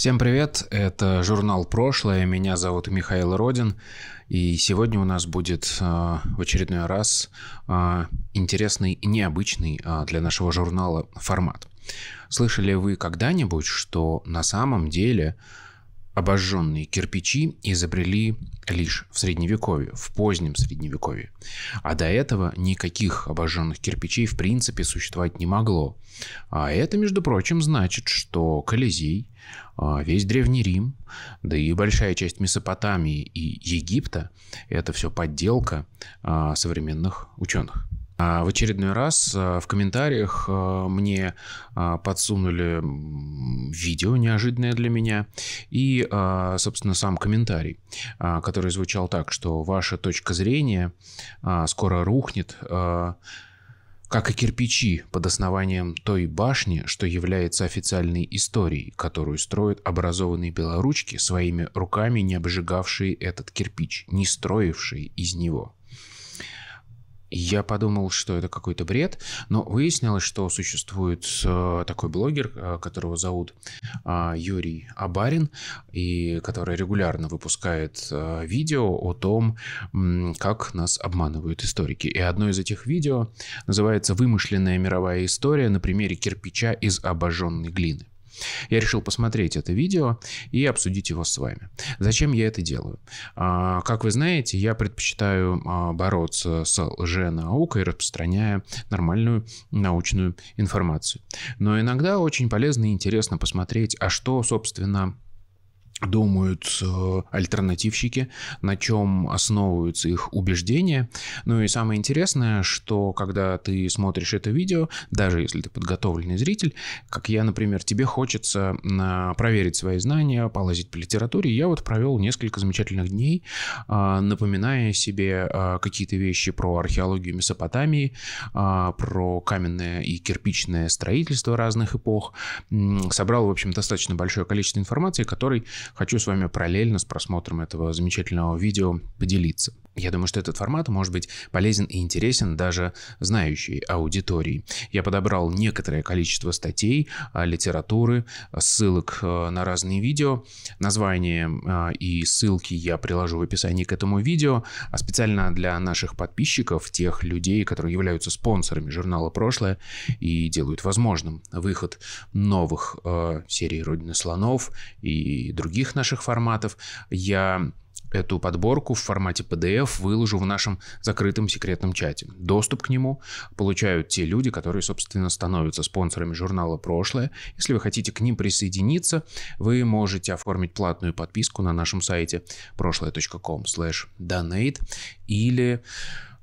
Всем привет, это журнал «Прошлое», меня зовут Михаил Родин, и сегодня у нас будет э, в очередной раз э, интересный необычный э, для нашего журнала формат. Слышали вы когда-нибудь, что на самом деле обожженные кирпичи изобрели лишь в Средневековье, в позднем Средневековье. А до этого никаких обожженных кирпичей в принципе существовать не могло. А это, между прочим, значит, что Колизей, а, весь Древний Рим, да и большая часть Месопотамии и Египта – это все подделка а, современных ученых. А в очередной раз э, в комментариях э, мне э, подсунули видео, неожиданное для меня, и, собственно, сам комментарий, который звучал так, что ваша точка зрения скоро рухнет, как и кирпичи под основанием той башни, что является официальной историей, которую строят образованные белоручки своими руками, не обжигавшие этот кирпич, не строившие из него. Я подумал, что это какой-то бред, но выяснилось, что существует э, такой блогер, э, которого зовут э, Юрий Абарин, и который регулярно выпускает видео о том, как нас обманывают историки. И одно из этих видео называется «Вымышленная мировая история на примере кирпича из обожженной глины». Я решил посмотреть это видео и обсудить его с вами. Зачем я это делаю? А, как вы знаете, я предпочитаю а, бороться с лженаукой, распространяя нормальную научную информацию. Но иногда очень полезно и интересно посмотреть, а что, собственно, думают э, альтернативщики, на чем основываются их убеждения. Ну и самое интересное, что когда ты смотришь это видео, даже если ты подготовленный зритель, как я, например, тебе хочется проверить свои знания, полазить по литературе, я вот провел несколько замечательных дней, а, напоминая себе а, какие-то вещи про археологию Месопотамии, а, про каменное и кирпичное строительство разных эпох. Собрал, в общем, достаточно большое количество информации, которой хочу с вами параллельно с просмотром этого замечательного видео поделиться. Я думаю, что этот формат может быть полезен и интересен даже знающей аудитории. Я подобрал некоторое количество статей, а, литературы, ссылок э, на разные видео. Название э, и ссылки я приложу в описании к этому видео. А специально для наших подписчиков, тех людей, которые являются спонсорами журнала «Прошлое» и делают возможным выход новых э, серий «Родины слонов» и других других наших форматов. Я эту подборку в формате PDF выложу в нашем закрытом секретном чате. Доступ к нему получают те люди, которые, собственно, становятся спонсорами журнала «Прошлое». Если вы хотите к ним присоединиться, вы можете оформить платную подписку на нашем сайте прошлое.com donate или э,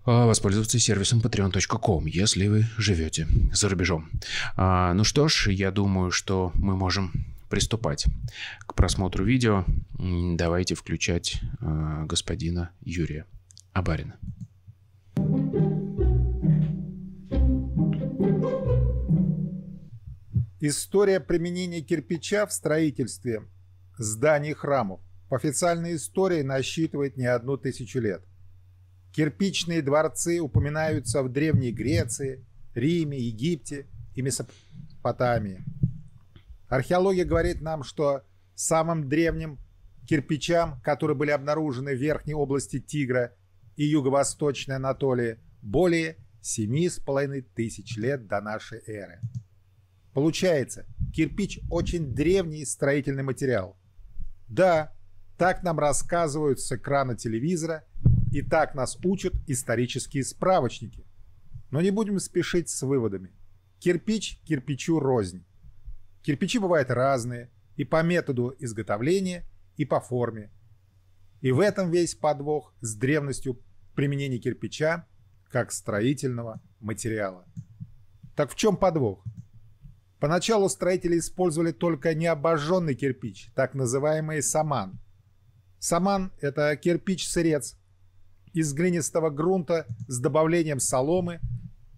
воспользоваться сервисом patreon.com, если вы живете за рубежом. А, ну что ж, я думаю, что мы можем приступать к просмотру видео, давайте включать а, господина Юрия Абарина. История применения кирпича в строительстве зданий храмов по официальной истории насчитывает не одну тысячу лет. Кирпичные дворцы упоминаются в Древней Греции, Риме, Египте и Месопотамии – Археология говорит нам, что самым древним кирпичам, которые были обнаружены в верхней области Тигра и юго-восточной Анатолии, более семи с половиной тысяч лет до нашей эры. Получается, кирпич очень древний строительный материал. Да, так нам рассказывают с экрана телевизора и так нас учат исторические справочники. Но не будем спешить с выводами. Кирпич кирпичу рознь. Кирпичи бывают разные и по методу изготовления, и по форме. И в этом весь подвох с древностью применения кирпича как строительного материала. Так в чем подвох? Поначалу строители использовали только необожженный кирпич, так называемый саман. Саман – это кирпич-сырец из глинистого грунта с добавлением соломы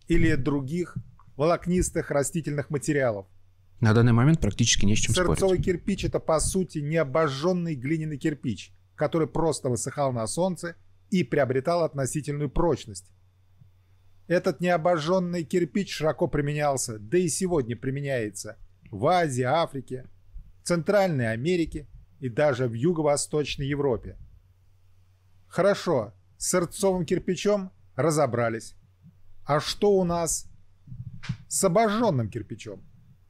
или других волокнистых растительных материалов – на данный момент практически не с чем Сырцовый спорить. кирпич – это, по сути, необожженный глиняный кирпич, который просто высыхал на солнце и приобретал относительную прочность. Этот необожженный кирпич широко применялся, да и сегодня применяется в Азии, Африке, Центральной Америке и даже в Юго-Восточной Европе. Хорошо, с сырцовым кирпичом разобрались. А что у нас с обожженным кирпичом?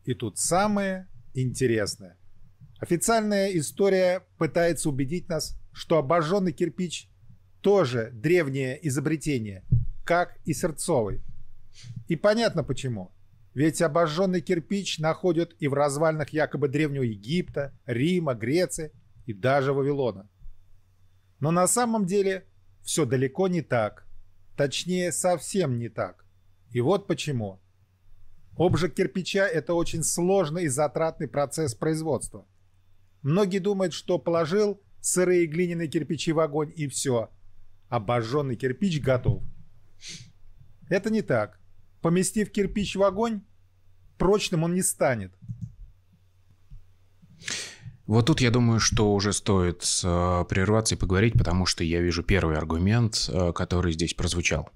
И тут самое интересное. Официальная история пытается убедить нас, что обожженный кирпич тоже древнее изобретение, как и Сердцовый. И понятно почему. Ведь обожженный кирпич находят и в развалинах якобы Древнего Египта, Рима, Греции и даже Вавилона. Но на самом деле все далеко не так. Точнее, совсем не так. И вот почему. Обжиг кирпича – это очень сложный и затратный процесс производства. Многие думают, что положил сырые глиняные кирпичи в огонь и все. Обожженный кирпич готов. Это не так. Поместив кирпич в огонь, прочным он не станет. Вот тут я думаю, что уже стоит э, прерваться и поговорить, потому что я вижу первый аргумент, э, который здесь прозвучал.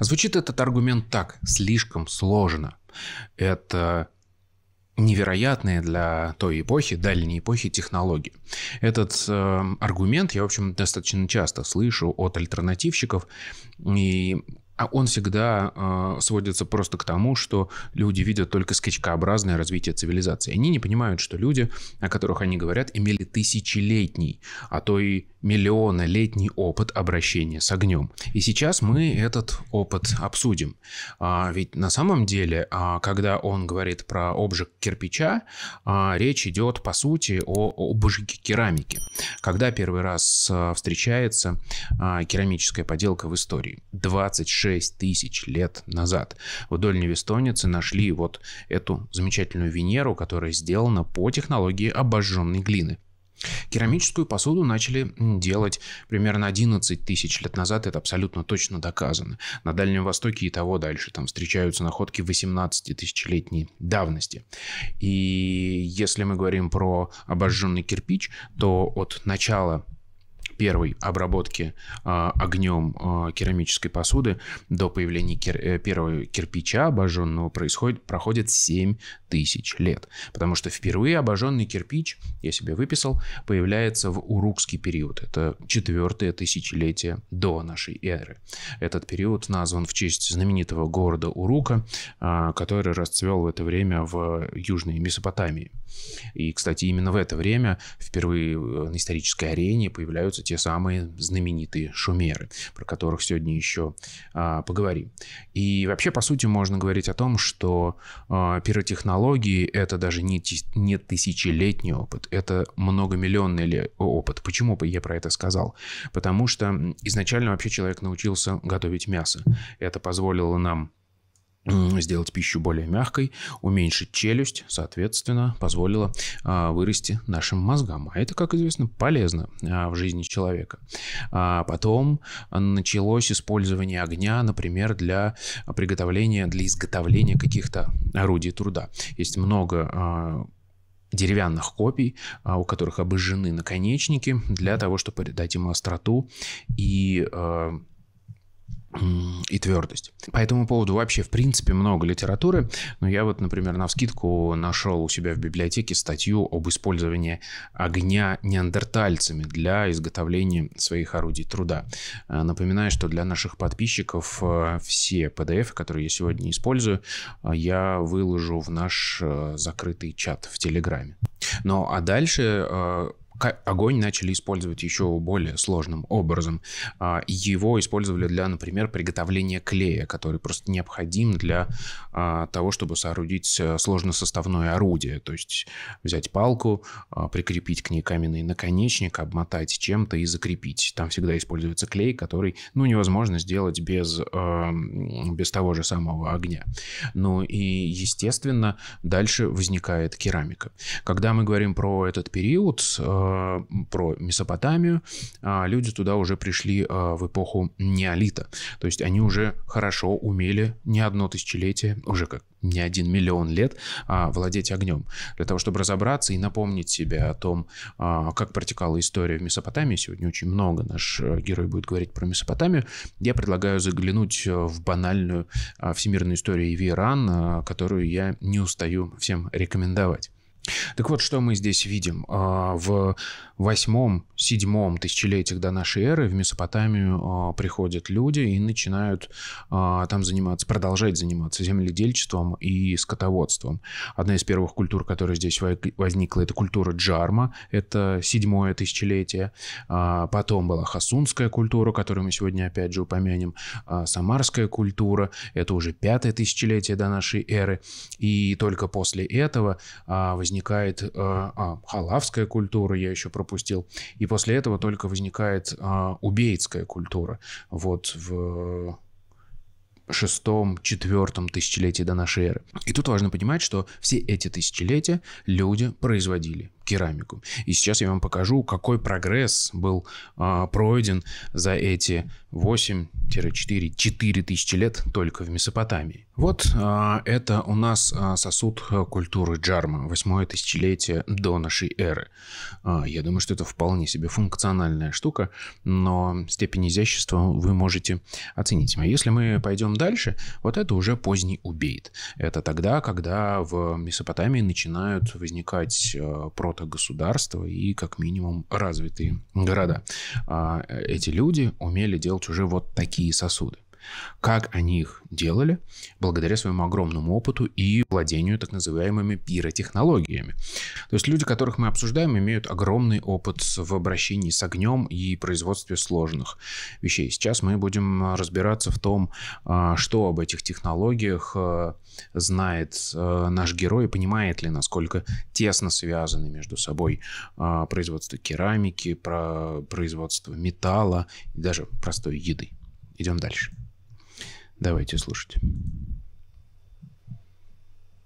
Звучит этот аргумент так, слишком сложно это невероятные для той эпохи, дальней эпохи технологии. Этот э, аргумент я, в общем, достаточно часто слышу от альтернативщиков, и а он всегда э, сводится просто к тому, что люди видят только скачкообразное развитие цивилизации. Они не понимают, что люди, о которых они говорят, имели тысячелетний, а то и миллионолетний опыт обращения с огнем. И сейчас мы этот опыт обсудим. А, ведь на самом деле, а, когда он говорит про обжиг кирпича, а, речь идет по сути о, обжиге керамики. Когда первый раз э, встречается а, керамическая поделка в истории? 26 6 тысяч лет назад. в Вдоль Невестонницы нашли вот эту замечательную Венеру, которая сделана по технологии обожженной глины. Керамическую посуду начали делать примерно 11 тысяч лет назад, это абсолютно точно доказано. На Дальнем Востоке и того дальше, там встречаются находки 18 тысячелетней давности. И если мы говорим про обожженный кирпич, то от начала первой обработки а, огнем а, керамической посуды до появления кир э, первого кирпича обожженного происходит, проходит 7 тысяч лет. Потому что впервые обожженный кирпич, я себе выписал, появляется в урукский период. Это четвертое тысячелетие до нашей эры. Этот период назван в честь знаменитого города Урука, а, который расцвел в это время в Южной Месопотамии. И, кстати, именно в это время впервые э, на исторической арене появляются те самые знаменитые шумеры, про которых сегодня еще а, поговорим. И вообще, по сути, можно говорить о том, что а, пиротехнологии — это даже не, не тысячелетний опыт, это многомиллионный опыт. Почему бы я про это сказал? Потому что изначально вообще человек научился готовить мясо. Это позволило нам сделать пищу более мягкой, уменьшить челюсть, соответственно, позволило а, вырасти нашим мозгам. А это, как известно, полезно а, в жизни человека. А потом началось использование огня, например, для приготовления, для изготовления каких-то орудий труда. Есть много деревянных копий, у которых обожжены наконечники, для того, чтобы дать им остроту и и твердость. По этому поводу вообще, в принципе, много литературы, но я вот, например, на вскидку нашел у себя в библиотеке статью об использовании огня неандертальцами для изготовления своих орудий труда. Э, напоминаю, что для наших подписчиков э, все PDF, которые я сегодня использую, э, я выложу в наш закрытый чат в Телеграме. Ну а дальше огонь начали использовать еще более сложным образом. А, его использовали для, например, приготовления клея, который просто необходим для а, того, чтобы соорудить э, сложносоставное орудие. То есть взять палку, а, прикрепить к ней каменный наконечник, обмотать чем-то и закрепить. Там всегда используется клей, который ну, невозможно сделать без, без того же самого огня. Ну и, естественно, дальше возникает керамика. Когда мы говорим про этот период, Э, про Месопотамию, а люди туда уже пришли э, в эпоху неолита. То есть они уже хорошо умели не одно тысячелетие, уже как не один миллион лет а, владеть огнем. Для того, чтобы разобраться и напомнить себе о том, а, как протекала история в Месопотамии, сегодня очень много наш э, герой будет говорить про Месопотамию, я предлагаю заглянуть в банальную всемирную историю Иви Иран, которую я не устаю всем рекомендовать. Так вот, что мы здесь видим. А, в восьмом, седьмом тысячелетиях до нашей эры в Месопотамию а, приходят люди и начинают а, там заниматься, продолжать заниматься земледельчеством и скотоводством. Одна из первых культур, которая здесь возникла, это культура Джарма, это седьмое тысячелетие. Потом была хасунская культура, которую мы сегодня опять же упомянем, самарская культура, это уже пятое тысячелетие до нашей эры. И только после этого возникла возникает э, а, халавская культура, я еще пропустил, и после этого только возникает э, а, убейтская культура. Вот в шестом, четвертом тысячелетии до нашей эры. И тут важно понимать, что все эти тысячелетия люди производили керамику. И сейчас я вам покажу, какой прогресс был а, пройден за эти 8-4-4 тысячи лет только в Месопотамии. Вот а, это у нас а, сосуд э, культуры Джарма, 8 тысячелетие до нашей эры. А, я думаю, что это вполне себе функциональная штука, но степень изящества вы можете оценить. А если мы пойдем дальше, вот это уже поздний убейт. Это тогда, когда в Месопотамии начинают возникать а, э, прот оборота государства и как минимум развитые города. А, э, эти люди умели делать уже вот такие сосуды. Как они их делали? Благодаря своему огромному опыту и владению так называемыми пиротехнологиями. То есть люди, которых мы обсуждаем, имеют огромный опыт в обращении с огнем и производстве сложных вещей. Сейчас мы будем разбираться в том, а, что об этих технологиях а, знает а, наш герой понимает ли, насколько тесно связаны между собой производство керамики, производство металла и даже простой еды. Идем дальше. Давайте слушать.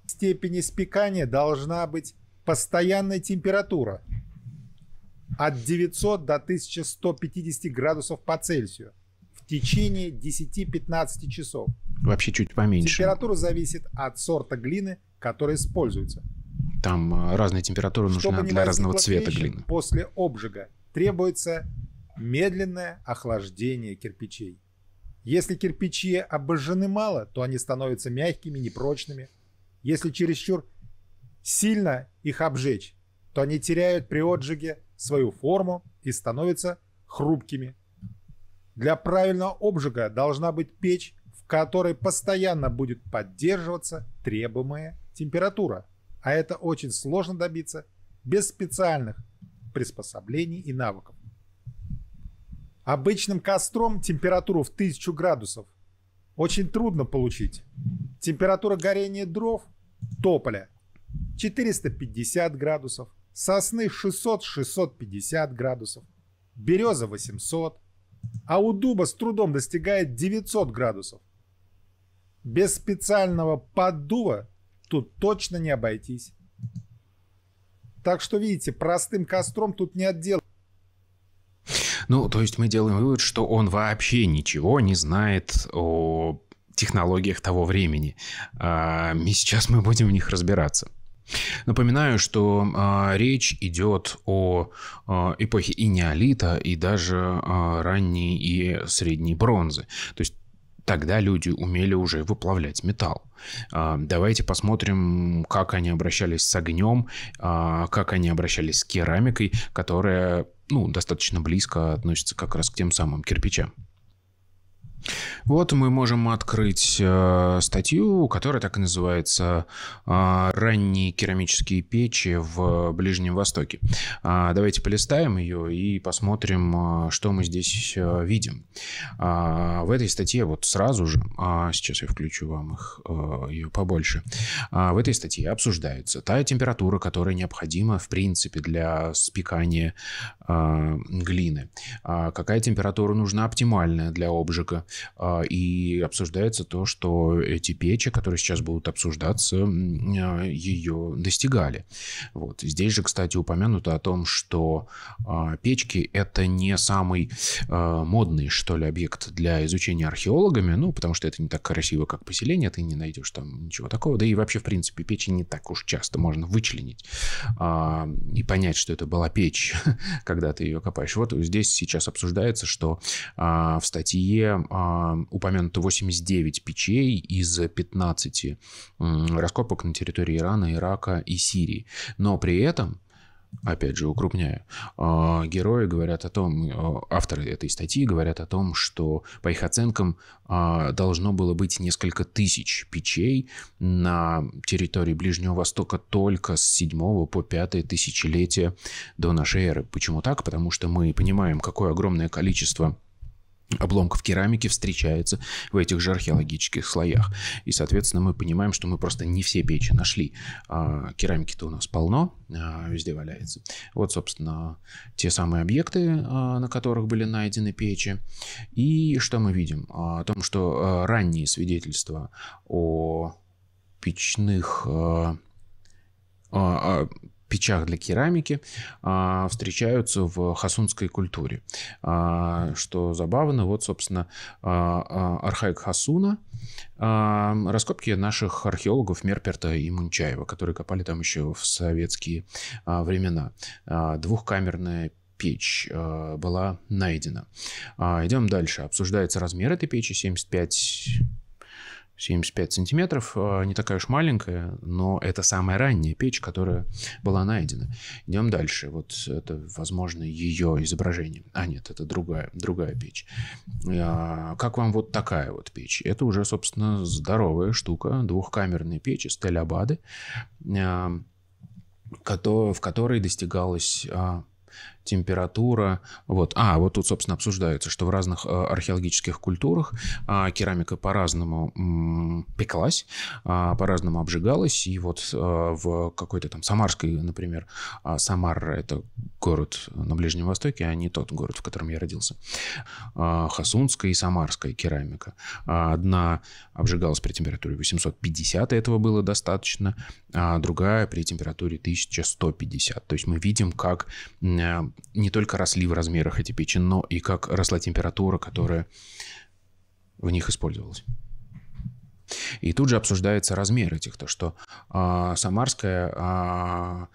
В степени спекания должна быть постоянная температура от 900 до 1150 градусов по Цельсию в течение 10-15 часов. Вообще чуть поменьше. Температура зависит от сорта глины, которая используется. Там э, разная температура нужна Чтобы для разного цвета глины. После обжига требуется медленное охлаждение кирпичей. Если кирпичи обожжены мало, то они становятся мягкими, непрочными. Если чересчур сильно их обжечь, то они теряют при отжиге свою форму и становятся хрупкими. Для правильного обжига должна быть печь, в которой постоянно будет поддерживаться требуемая температура. А это очень сложно добиться без специальных приспособлений и навыков. Обычным костром температуру в 1000 градусов очень трудно получить. Температура горения дров тополя 450 градусов, сосны 600-650 градусов, береза 800, а у дуба с трудом достигает 900 градусов. Без специального поддува тут точно не обойтись. Так что, видите, простым костром тут не отделаться. Ну, то есть мы делаем вывод, что он вообще ничего не знает о технологиях того времени. А, и сейчас мы будем в них разбираться. Напоминаю, что а, речь идет о а, эпохе и неолита, и даже ранней и средней бронзы. То есть тогда люди умели уже выплавлять металл. Давайте посмотрим, как они обращались с огнем, как они обращались с керамикой, которая ну, достаточно близко относится как раз к тем самым кирпичам. Вот мы можем открыть э, статью, которая так и называется э, «Ранние керамические печи в Ближнем Востоке». Э, давайте полистаем ее и посмотрим, э, что мы здесь э, видим. Э, в этой статье вот сразу же, э, сейчас я включу вам их, э, ее побольше, э, в этой статье обсуждается та температура, которая необходима в принципе для спекания э, глины, э, какая температура нужна оптимальная для обжига, а, и обсуждается то, что эти печи, которые сейчас будут обсуждаться, а, ее достигали. Вот. Здесь же, кстати, упомянуто о том, что а, печки — это не самый модный, что ли, объект для изучения археологами, ну, потому что это не так красиво, как поселение, ты не найдешь там ничего такого. Да и вообще, в принципе, печи не так уж часто можно вычленить и понять, что это была печь, когда ты ее копаешь. Вот здесь сейчас обсуждается, что в статье а, упомянуто 89 печей из 15 раскопок на территории Ирана, Ирака и Сирии. Но при этом опять же, укрупняю, а, герои говорят о том, э, авторы этой статьи говорят о том, что, по их оценкам, а, должно было быть несколько тысяч печей на территории Ближнего Востока только с 7 по 5 тысячелетия до нашей эры. Почему так? Потому что мы понимаем, какое огромное количество обломков керамики встречается в этих же археологических слоях. И, соответственно, мы понимаем, что мы просто не все печи нашли. А керамики-то у нас полно, а везде валяется. Вот, собственно, те самые объекты, а, на которых были найдены печи. И что мы видим? А, о том, что а, ранние свидетельства о печных... А, а, а печах для керамики а, встречаются в хасунской культуре. А, что забавно, вот, собственно, а, а архаик Хасуна, раскопки наших археологов Мерперта и Мунчаева, которые копали там еще в советские времена. Двухкамерная печь была найдена. Идем дальше. Обсуждается размер этой печи 75 75 сантиметров, а, не такая уж маленькая, но это самая ранняя печь, которая была найдена. Идем дальше. Вот это, возможно, ее изображение. А нет, это другая, другая печь. А, как вам вот такая вот печь? Это уже, собственно, здоровая штука, двухкамерная печь из Тель-Абады, а, в которой достигалось температура. Вот. А, вот тут, собственно, обсуждается, что в разных э, археологических культурах а, керамика по-разному пеклась, а, по-разному обжигалась. И вот э, в какой-то там Самарской, например, а, Самар это город на Ближнем Востоке, а не тот город, в котором я родился. Хасунская и Самарская керамика. Одна обжигалась при температуре 850, этого было достаточно, а другая при температуре 1150. То есть мы видим, как не только росли в размерах эти печи, но и как росла температура, которая в них использовалась. И тут же обсуждается размер этих, то что а, самарская а,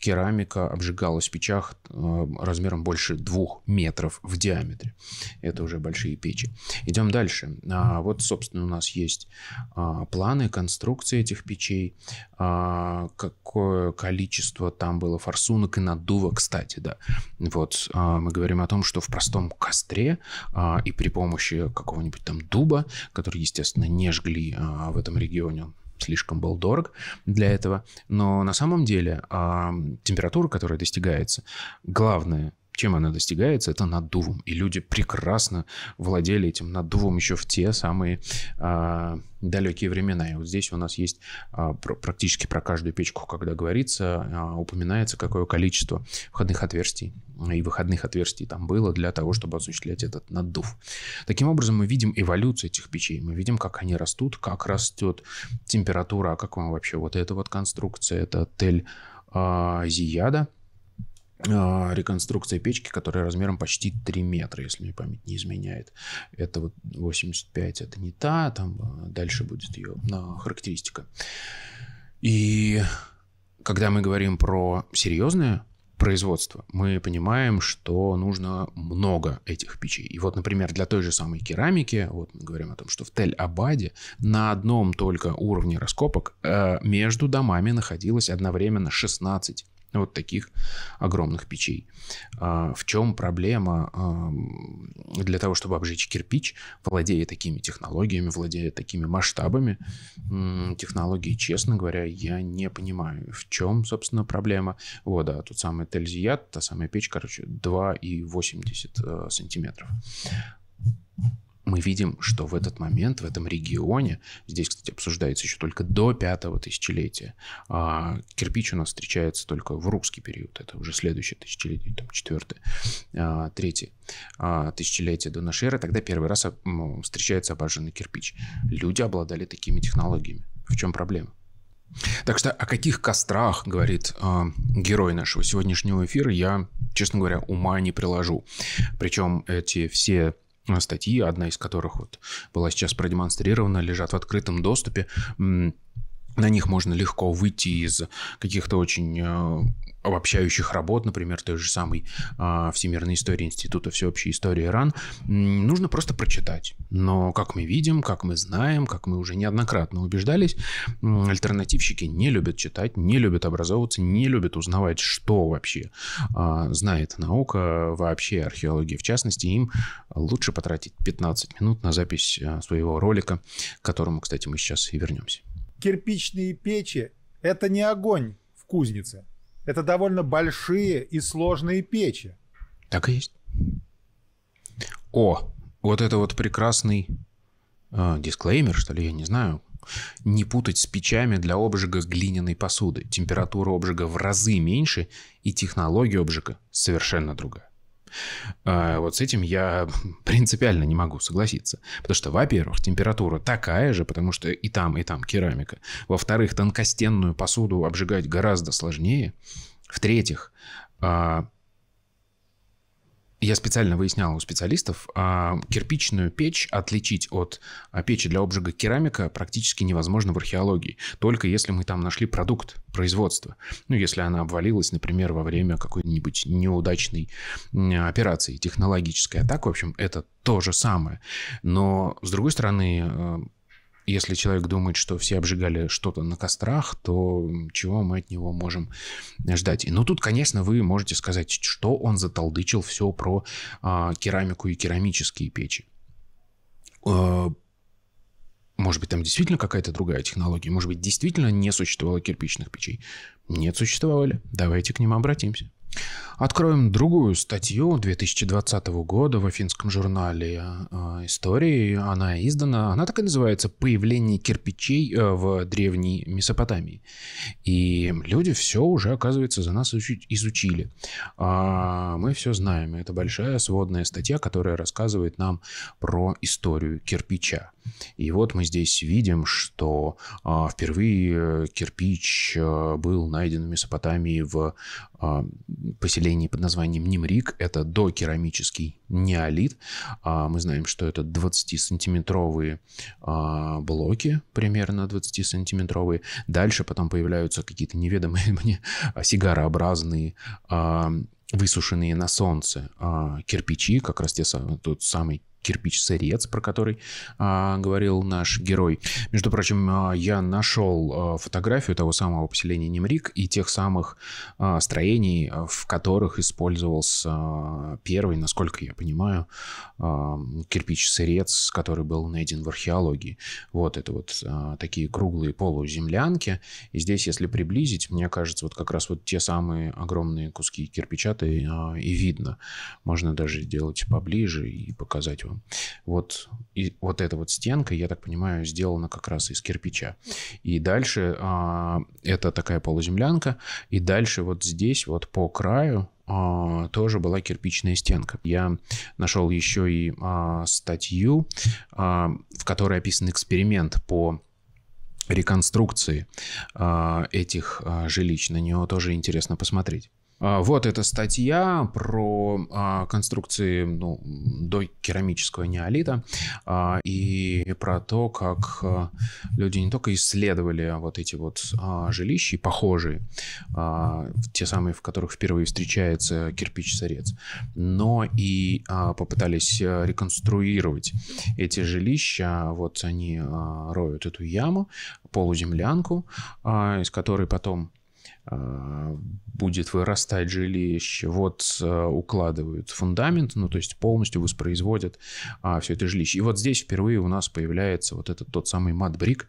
керамика обжигалась в печах эм, размером больше двух метров в диаметре. Это уже большие печи. Идем дальше. А, вот, собственно, у нас есть а, планы конструкции этих печей, а, какое количество там было форсунок и наддува, кстати, да. Вот мы говорим о том, что в простом костре и при помощи какого-нибудь там дуба, который, естественно, не жгли в этом регионе, слишком был дорог для этого. Но на самом деле температура, которая достигается, главное чем она достигается, это наддувом. И люди прекрасно владели этим наддувом еще в те самые а, далекие времена. И вот здесь у нас есть а, про, практически про каждую печку, когда говорится, а, упоминается, какое количество входных отверстий а, и выходных отверстий там было для того, чтобы осуществлять этот наддув. Таким образом, мы видим эволюцию этих печей, мы видим, как они растут, как растет температура, а как вам вообще вот эта вот конструкция, это тель а, Зияда – а, реконструкция печки, которая размером почти 3 метра, если мне память не изменяет. Это вот 85, это не та, там а, дальше будет ее а, характеристика. И когда мы говорим про серьезное производство, мы понимаем, что нужно много этих печей. И вот, например, для той же самой керамики, вот мы говорим о том, что в Тель-Абаде на одном только уровне раскопок э, между домами находилось одновременно 16 вот таких огромных печей. А, в чем проблема для того, чтобы обжечь кирпич, владея такими технологиями, владея такими масштабами технологии, честно говоря, я не понимаю, в чем, собственно, проблема. Вот, да, тот самый тельзият, та самая печь, короче, 2,80 э, сантиметров мы видим, что в этот момент в этом регионе, здесь, кстати, обсуждается еще только до пятого тысячелетия, а кирпич у нас встречается только в русский период, это уже следующее тысячелетие, там четвертое, а, третье а, тысячелетие до нашей эры, тогда первый раз а, встречается обожженный кирпич. Люди обладали такими технологиями. В чем проблема? Так что о каких кострах говорит э, герой нашего сегодняшнего эфира, я, честно говоря, ума не приложу. Причем эти все статьи, одна из которых вот была сейчас продемонстрирована, лежат в открытом доступе на них можно легко выйти из каких-то очень э, обобщающих работ, например, той же самой а, Всемирной истории Института всеобщей истории Иран, нужно просто прочитать. Но, как мы видим, как мы знаем, как мы уже неоднократно убеждались, альтернативщики не любят читать, не любят образовываться, не любят узнавать, что вообще а, знает наука, вообще археология. В частности, им лучше потратить 15 минут на запись э, своего ролика, к которому, кстати, мы сейчас и вернемся кирпичные печи – это не огонь в кузнице. Это довольно большие и сложные печи. Так и есть. О, вот это вот прекрасный э, дисклеймер, что ли, я не знаю. Не путать с печами для обжига глиняной посуды. Температура обжига в разы меньше, и технология обжига совершенно другая. А, вот с этим я принципиально не могу согласиться. Потому что, во-первых, температура такая же, потому что и там, и там керамика. Во-вторых, тонкостенную посуду обжигать гораздо сложнее. В-третьих, а, я специально выяснял у специалистов, а, кирпичную печь отличить от а, печи для обжига керамика практически невозможно в археологии, только если мы там нашли продукт производства. Ну, если она обвалилась, например, во время какой-нибудь неудачной операции, технологической. А так, в общем, это то же самое. Но, с другой стороны, а, если человек думает, что все обжигали что-то на кострах, то чего мы от него можем ждать? ну, тут, конечно, вы можете сказать, что он заталдычил все про э, керамику и керамические печи. Э, может быть, там действительно какая-то другая технология? Может быть, действительно не существовало кирпичных печей? Нет, существовали. Давайте к ним обратимся. Откроем другую статью 2020 года в финском журнале э, истории. Она издана, она так и называется «Появление кирпичей э, в древней Месопотамии». И люди все уже, оказывается, за нас изучили. А, мы все знаем. Это большая сводная статья, которая рассказывает нам про историю кирпича. И вот мы здесь видим, что а, впервые э, кирпич э, был найден в Месопотамии в а, поселении под названием Нимрик. Это докерамический неолит. А, мы знаем, что это 20-сантиметровые блоки, примерно 20-сантиметровые. Дальше потом появляются какие-то неведомые мне сигарообразные высушенные на солнце кирпичи, как раз те, тот самый кирпич-сырец, про который а, говорил наш герой. Между прочим, а, я нашел а, фотографию того самого поселения Немрик и тех самых а, строений, а, в которых использовался первый, насколько я понимаю, а, кирпич-сырец, который был найден в археологии. Вот это вот а, такие круглые полуземлянки. И здесь, если приблизить, мне кажется, вот как раз вот те самые огромные куски кирпича-то а, и видно. Можно даже сделать поближе и показать архитектуру. Вот, и, вот эта вот стенка, я так понимаю, сделана как раз из кирпича. И дальше а, это такая полуземлянка, и дальше вот здесь вот по краю а, тоже была кирпичная стенка. Я нашел еще и а, статью, а, в которой описан эксперимент по реконструкции а, этих а, жилищ. На него тоже интересно посмотреть. А, вот эта статья про а, конструкции ну, до керамического неолита а, и про то, как люди не только исследовали вот эти вот жилища, похожие, те самые, в которых впервые встречается кирпич-сорец, но и попытались реконструировать эти жилища. Вот они роют эту яму, полуземлянку, из которой потом а, будет вырастать жилище, вот э, укладывают фундамент, ну то есть полностью воспроизводят а, все это жилище. И вот здесь впервые у нас появляется вот этот тот самый матбрик, брик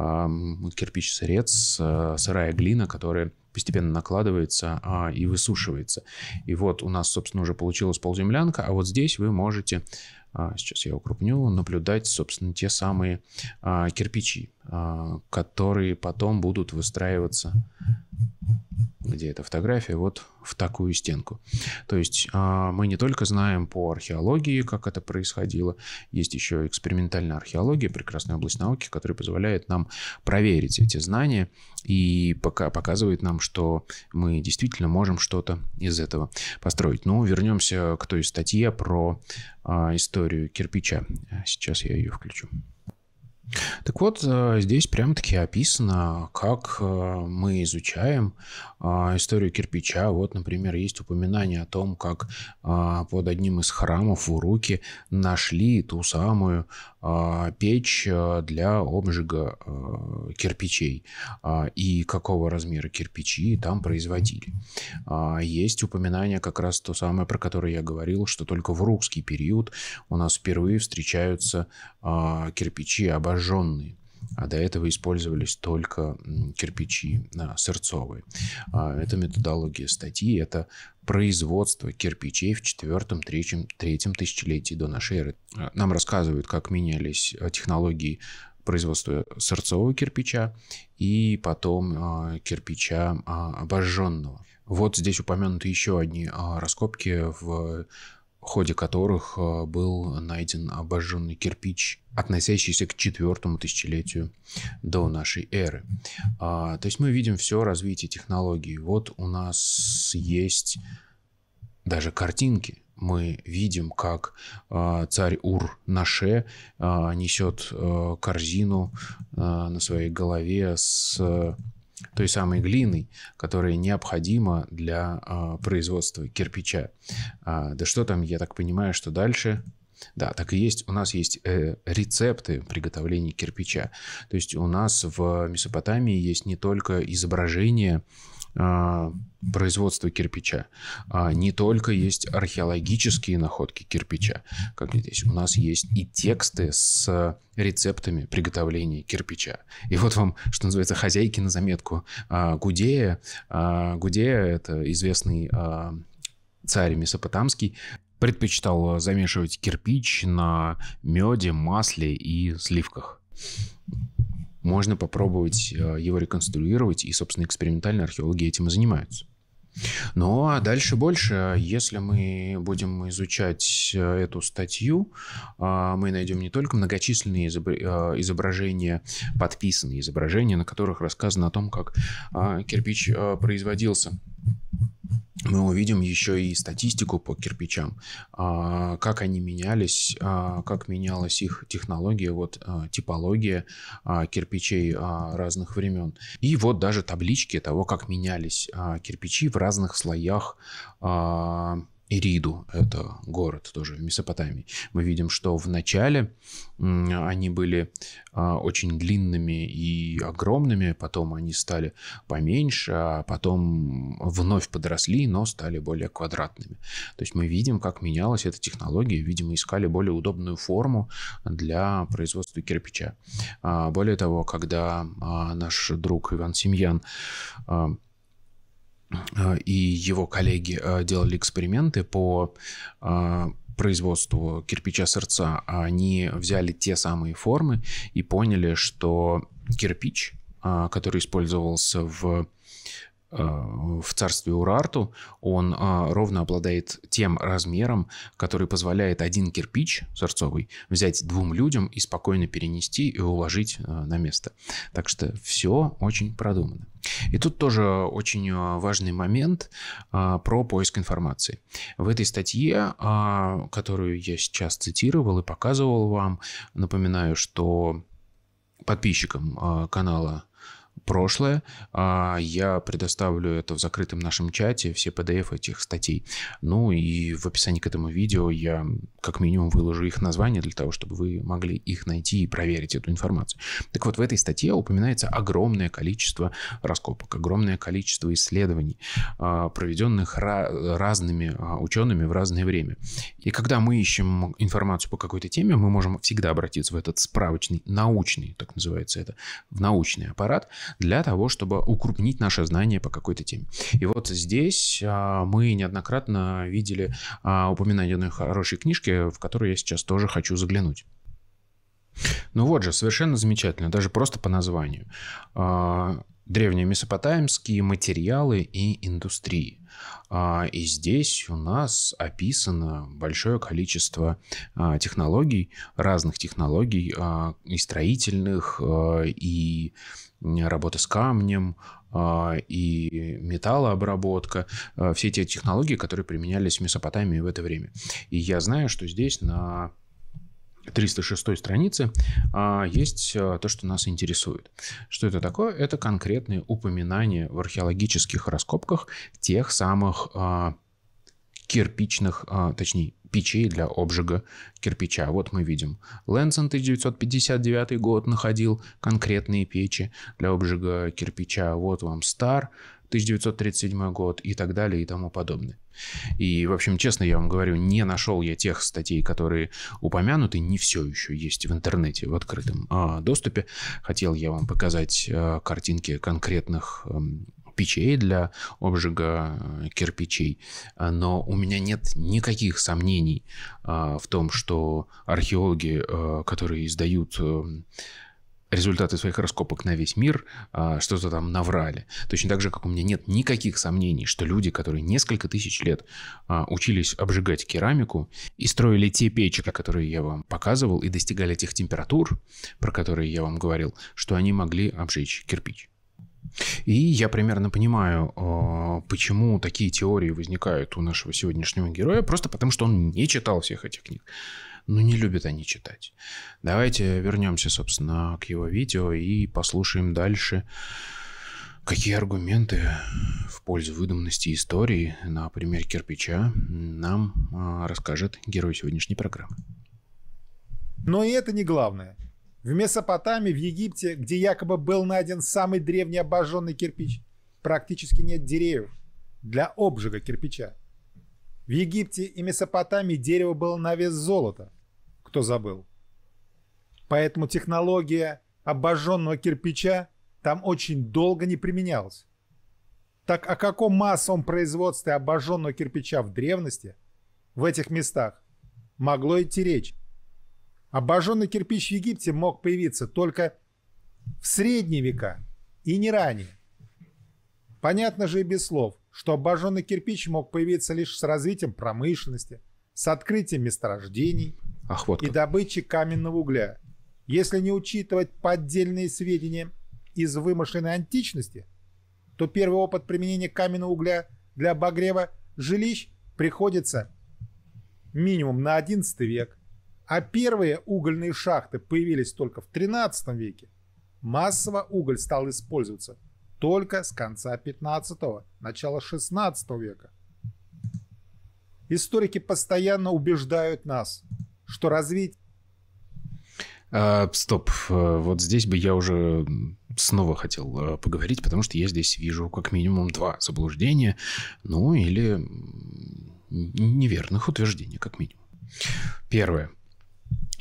а, кирпич-сырец, а, сырая глина, которая постепенно накладывается а, и высушивается. И вот у нас, собственно, уже получилась полземлянка, а вот здесь вы можете а, сейчас я укрупню, наблюдать, собственно, те самые а, кирпичи, а, которые потом будут выстраиваться. Где эта фотография? Вот в такую стенку. То есть а, мы не только знаем по археологии, как это происходило, есть еще экспериментальная археология, прекрасная область науки, которая позволяет нам проверить эти знания и пока показывает нам, что мы действительно можем что-то из этого построить. Ну, вернемся к той статье про а, историю кирпича. Сейчас я ее включу. Так вот, э, здесь прямо-таки описано, как э, мы изучаем э, историю кирпича. Вот, например, есть упоминание о том, как под одним из храмов в Уруке нашли ту самую а, печь а, для обжига а, кирпичей и какого размера кирпичи там производили. Есть упоминание как раз то самое, про которое я говорил, что только в русский период у нас впервые встречаются кирпичи обожженные а до этого использовались только кирпичи сырцовые. Это методология статьи, это производства кирпичей в четвертом, третьем, третьем тысячелетии до нашей эры. А, нам рассказывают, как менялись а, технологии производства сырцового кирпича и потом а, кирпича обожженного. Вот здесь упомянуты еще одни раскопки в в ходе которых э, был найден обожженный кирпич, относящийся к четвертому тысячелетию до нашей эры. А, то есть мы видим все развитие технологий. Вот у нас есть даже картинки. Мы видим, как э, царь Ур-Наше э, несет корзину на своей голове с той самой глиной, которая необходима для а, производства кирпича. А, да что там, я так понимаю, что дальше да, так и есть. У нас есть э, рецепты приготовления кирпича. То есть у нас в Месопотамии есть не только изображение а, производства кирпича. А, не только есть археологические находки кирпича, как здесь, у нас есть и тексты с рецептами приготовления кирпича. И вот вам, что называется, хозяйки на заметку. А, Гудея, Гудея это известный царь Месопотамский, предпочитал замешивать кирпич на меде, масле и сливках можно попробовать э, его реконструировать, и, собственно, экспериментально археологи этим и занимаются. Ну а дальше больше, если мы будем изучать э, эту статью, э, мы найдем не только многочисленные изображения, подписанные изображения, на которых рассказано о том, как кирпич производился мы увидим еще и статистику по кирпичам, а, как они менялись, а, как менялась их технология, вот а, типология кирпичей разных времен. И вот даже таблички того, как менялись кирпичи в разных слоях Ириду, это город тоже в Месопотамии, мы видим, что в начале они были а, очень длинными и огромными, потом они стали поменьше, а потом вновь подросли, но стали более квадратными. То есть мы видим, как менялась эта технология, видимо, искали более удобную форму для производства кирпича. А, более того, когда а, наш друг Иван Семьян Э, и его коллеги э, делали эксперименты по э, производству кирпича сердца, они взяли те самые формы и поняли, что кирпич, который использовался в Э, в царстве Урарту, он а, ровно обладает тем размером, который позволяет один кирпич сорцовый взять двум людям и спокойно перенести и уложить э, на место. Так что все очень продумано. И тут тоже очень э, важный момент про поиск информации. В этой статье, а, которую я сейчас цитировал и показывал вам, напоминаю, что подписчикам канала прошлое. А, я предоставлю это в закрытом нашем чате, все PDF этих статей. Ну и в описании к этому видео я как минимум выложу их название для того, чтобы вы могли их найти и проверить эту информацию. Так вот, в этой статье упоминается огромное количество раскопок, огромное количество исследований, а, проведенных разными а, учеными в разное время. И когда мы ищем информацию по какой-то теме, мы можем всегда обратиться в этот справочный, научный, так называется это, в научный аппарат – для того, чтобы укрупнить наше знание по какой-то теме. И вот здесь а, мы неоднократно видели а, упоминание одной хорошей книжки, в которую я сейчас тоже хочу заглянуть. Ну вот же, совершенно замечательно, даже просто по названию. А, древние месопотамские материалы и индустрии. И здесь у нас описано большое количество технологий, разных технологий, и строительных, и Э, работы с камнем э, и металлообработка, э, все те технологии, которые применялись в Месопотамии в это время. И я знаю, что здесь на 306 странице есть то, что нас интересует. Что это такое? Это конкретные упоминания в археологических раскопках тех самых кирпичных, точнее, печей для обжига кирпича. Вот мы видим. Лэнсон 1959 год находил конкретные печи для обжига кирпича. Вот вам Стар 1937 год и так далее и тому подобное. И, в общем, честно я вам говорю, не нашел я тех статей, которые упомянуты, не все еще есть в интернете в открытом а, доступе. Хотел я вам показать э, картинки конкретных эм, печей для обжига э, кирпичей. Э, но у меня нет никаких сомнений э, в том, что археологи, которые издают результаты своих раскопок на весь мир что-то там наврали. Точно так же, как у меня нет никаких сомнений, что люди, которые несколько тысяч лет учились обжигать керамику и строили те печи, которые я вам показывал, и достигали тех температур, про которые я вам говорил, что они могли обжечь кирпич. И я примерно понимаю, э, почему такие теории возникают у нашего сегодняшнего героя, просто потому что он не читал всех этих книг. Ну, не любят они читать. Давайте вернемся, собственно, к его видео и послушаем дальше, какие аргументы в пользу выдуманности истории на примере кирпича нам э, расскажет герой сегодняшней программы. Но и это не главное. В Месопотамии, в Египте, где якобы был найден самый древний обожженный кирпич, практически нет деревьев для обжига кирпича. В Египте и Месопотамии дерево было на вес золота. Кто забыл? Поэтому технология обожженного кирпича там очень долго не применялась. Так о каком массовом производстве обожженного кирпича в древности в этих местах могло идти речь? Обожженный кирпич в Египте мог появиться только в средние века и не ранее. Понятно же и без слов, что обожженный кирпич мог появиться лишь с развитием промышленности, с открытием месторождений Ах, вот и добычи каменного угля. Если не учитывать поддельные сведения из вымышленной античности, то первый опыт применения каменного угля для обогрева жилищ приходится минимум на 11 век, а первые угольные шахты появились только в 13 веке, массово уголь стал использоваться только с конца 15-го, начала 16 века. Историки постоянно убеждают нас, что развитие... А, стоп, э, вот здесь бы я уже снова хотел э, поговорить, потому что я здесь вижу как минимум два заблуждения, ну или неверных утверждений, как минимум. Первое.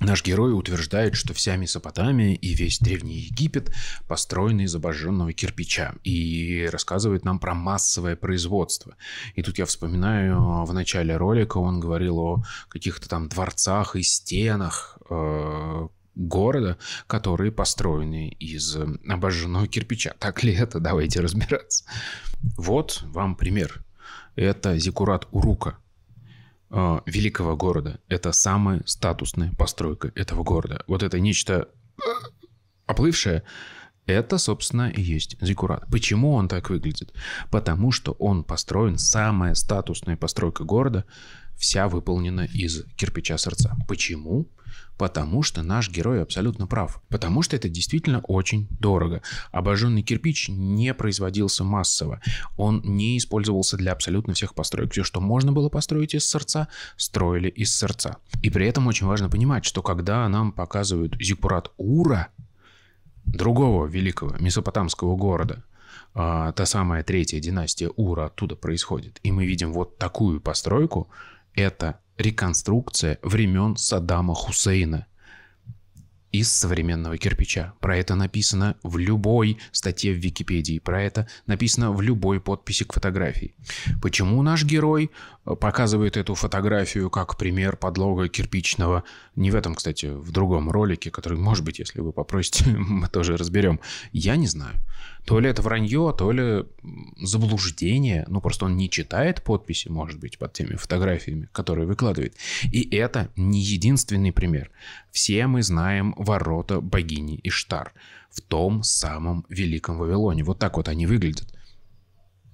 Наш герой утверждает, что вся Месопотамия и весь Древний Египет построены из обожженного кирпича и рассказывает нам про массовое производство. И тут я вспоминаю, э, в начале ролика он говорил о каких-то там дворцах и стенах, э города, которые построены из обожженного кирпича. Так ли это? Давайте разбираться. Вот вам пример. Это Зикурат Урука, а, великого города. Это самая статусная постройка этого города. Вот это нечто э, оплывшее, это, собственно, и есть Зиккурат. Почему он так выглядит? Потому что он построен, самая статусная постройка города, вся выполнена из кирпича сердца. Почему? Потому что наш герой абсолютно прав. Потому что это действительно очень дорого. Обожженный кирпич не производился массово. Он не использовался для абсолютно всех построек. Все, что можно было построить из сердца, строили из сердца. И при этом очень важно понимать, что когда нам показывают Зикпурат Ура, другого великого месопотамского города, а, та самая третья династия Ура оттуда происходит, и мы видим вот такую постройку, это реконструкция времен Саддама Хусейна из современного кирпича. Про это написано в любой статье в Википедии, про это написано в любой подписи к фотографии. Почему наш герой э, показывает эту фотографию как пример подлога кирпичного? Не в этом, кстати, в другом ролике, который, может быть, если вы попросите, мы тоже разберем. Я не знаю. То ли это вранье, то ли заблуждение. Ну, просто он не читает подписи, может быть, под теми фотографиями, которые выкладывает. И это не единственный пример. Все мы знаем ворота богини Иштар в том самом Великом Вавилоне. Вот так вот они выглядят.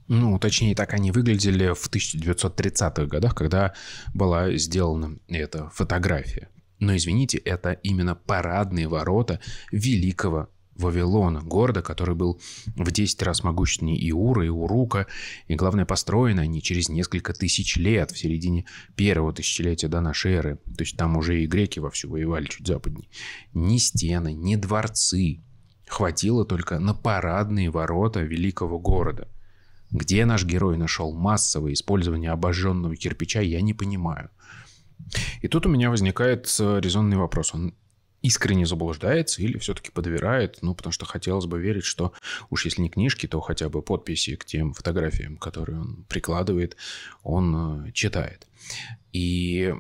Ну, точнее, так они выглядели в 1930-х годах, когда была сделана эта фотография. Но извините, это именно парадные ворота Великого Вавилона, города, который был в 10 раз могущественнее Иура и Урука, и, главное, построены они через несколько тысяч лет, в середине первого тысячелетия до нашей эры. То есть там уже и греки вовсю воевали чуть западнее. Ни стены, ни дворцы хватило только на парадные ворота великого города. Где наш герой нашел массовое использование обожженного кирпича, я не понимаю. И тут у меня возникает э, резонный вопрос. Он искренне заблуждается или все-таки подбирает, ну, потому что хотелось бы верить, что уж если не книжки, то хотя бы подписи к тем фотографиям, которые он прикладывает, он э, читает. И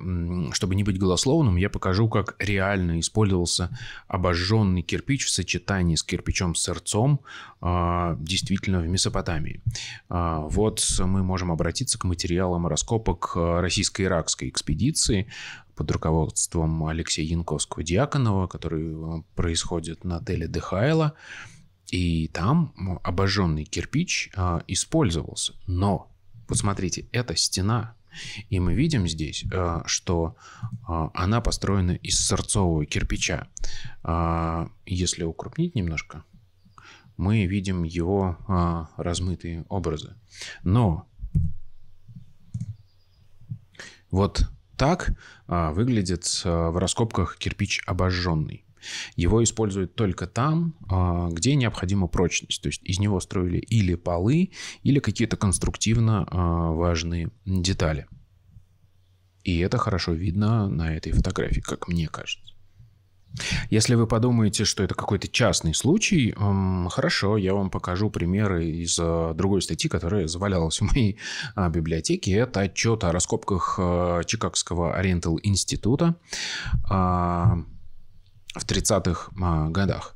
чтобы не быть голословным, я покажу, как реально использовался обожженный кирпич в сочетании с кирпичом сердцом а, действительно в Месопотамии. А, вот мы можем обратиться к материалам раскопок э, российско-иракской экспедиции, под руководством Алексея Янковского-Дьяконова, который э, происходит на отеле Дехайла. И там обожженный кирпич а, использовался. Но, посмотрите, это стена. И мы видим здесь, а, что а, она построена из сырцового кирпича. А, если укрупнить немножко, мы видим его а, размытые образы. Но вот так а, выглядит а, в раскопках кирпич обожженный. Его используют только там, а, где необходима прочность. То есть из него строили или полы, или какие-то конструктивно важные детали. И это хорошо видно на этой фотографии, как мне кажется. Если вы подумаете, что это какой-то частный случай, эм, хорошо, я вам покажу примеры из э, другой статьи, которая завалялась в моей а, библиотеке. Это отчет о раскопках э, Чикагского Oriental института а, в 30-х а, годах.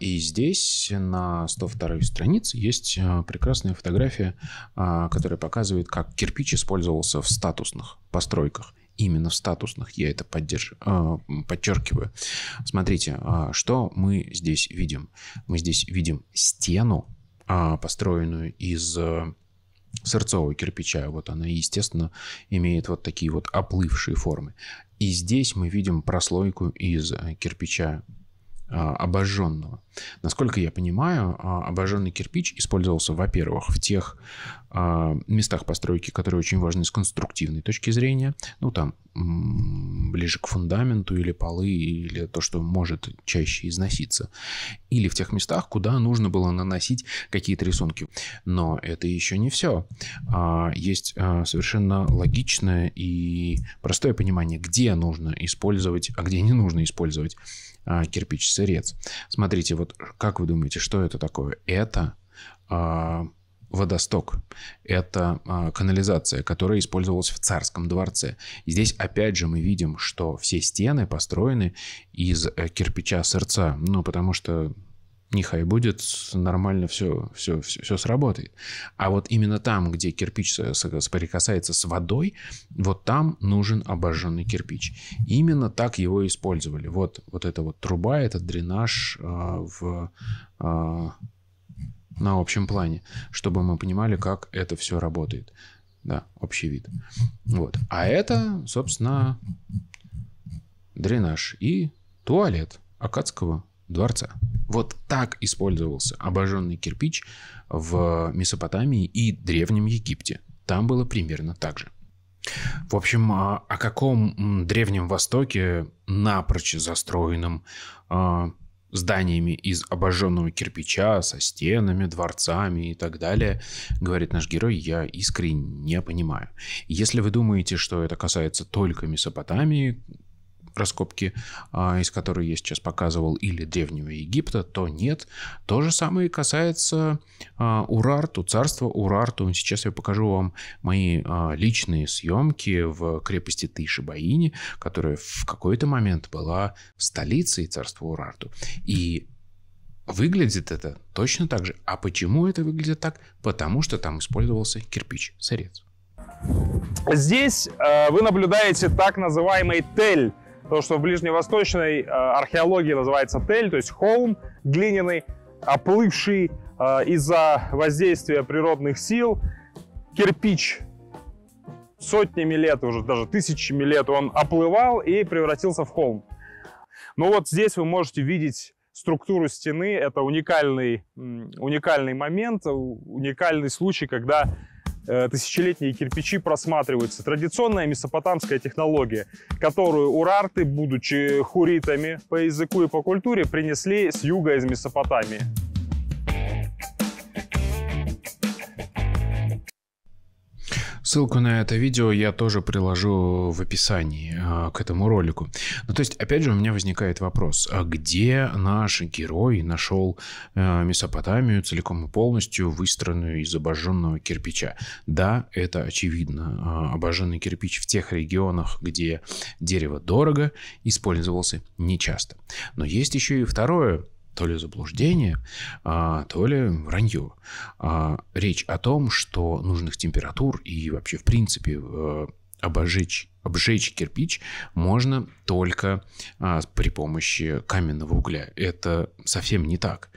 И здесь на 102 странице есть э, прекрасная фотография, которая показывает, как кирпич использовался в статусных постройках именно в статусных, я это поддерж... А, подчеркиваю. Смотрите, а, что мы здесь видим? Мы здесь видим стену, а, построенную из э, сырцового кирпича. Вот она, естественно, имеет вот такие вот оплывшие формы. И здесь мы видим прослойку из э, кирпича а, обожженного. Насколько я понимаю, а, обожженный кирпич использовался, во-первых, в тех а, местах постройки, которые очень важны с конструктивной точки зрения, ну там ближе к фундаменту или полы, или то, что может чаще износиться, или в тех местах, куда нужно было наносить какие-то рисунки. Но это еще не все. Есть совершенно логичное и простое понимание, где нужно использовать, а где не нужно использовать а, кирпич-сырец. Смотрите, вот как вы думаете, что это такое? Это а, водосток. Это а, канализация, которая использовалась в царском дворце. здесь опять же мы видим, что все стены построены из э, кирпича сердца. Ну, потому что нехай будет, нормально все, все, все, все сработает. А вот именно там, где кирпич соприкасается с водой, вот там нужен обожженный кирпич. Именно так его использовали. Вот, вот эта вот труба, этот дренаж а, в, а, на общем плане, чтобы мы понимали, как это все работает. Да, общий вид. Вот. А это, собственно, дренаж и туалет Акадского дворца. Вот так использовался обожженный кирпич в Месопотамии и Древнем Египте. Там было примерно так же. В общем, а, о, каком Древнем Востоке, напрочь застроенном а, зданиями из обожженного кирпича, со стенами, дворцами и так далее, говорит наш герой, я искренне не понимаю. Если вы думаете, что это касается только Месопотамии, раскопки, а, из которой я сейчас показывал, или Древнего Египта, то нет. То же самое касается а, Урарту, царства Урарту. Сейчас я покажу вам мои а, личные съемки в крепости Тишибаини, которая в какой-то момент была столицей царства Урарту. И Выглядит это точно так же. А почему это выглядит так? Потому что там использовался кирпич, сырец. Здесь э, вы наблюдаете так называемый тель то, что в ближневосточной э, археологии называется тель, то есть холм глиняный, оплывший э, из-за воздействия природных сил, кирпич сотнями лет, уже даже тысячами лет он оплывал и превратился в холм. Но вот здесь вы можете видеть структуру стены. Это уникальный, уникальный момент, уникальный случай, когда Э, тысячелетние кирпичи просматриваются. Традиционная месопотамская технология, которую урарты, будучи хуритами по языку и по культуре, принесли с юга из Месопотамии. Ссылку на это видео я тоже приложу в описании а, к этому ролику. Ну, то есть, опять же, у меня возникает вопрос, а где наш герой нашел э, Месопотамию целиком и полностью выстроенную из обожженного кирпича? Да, это очевидно. А, обожженный кирпич в тех регионах, где дерево дорого, использовался нечасто. Но есть еще и второе то ли заблуждение, а, то ли вранье. А, речь о том, что нужных температур и вообще в принципе э, обожечь обжечь кирпич можно только а, при помощи каменного угля. Это совсем не так.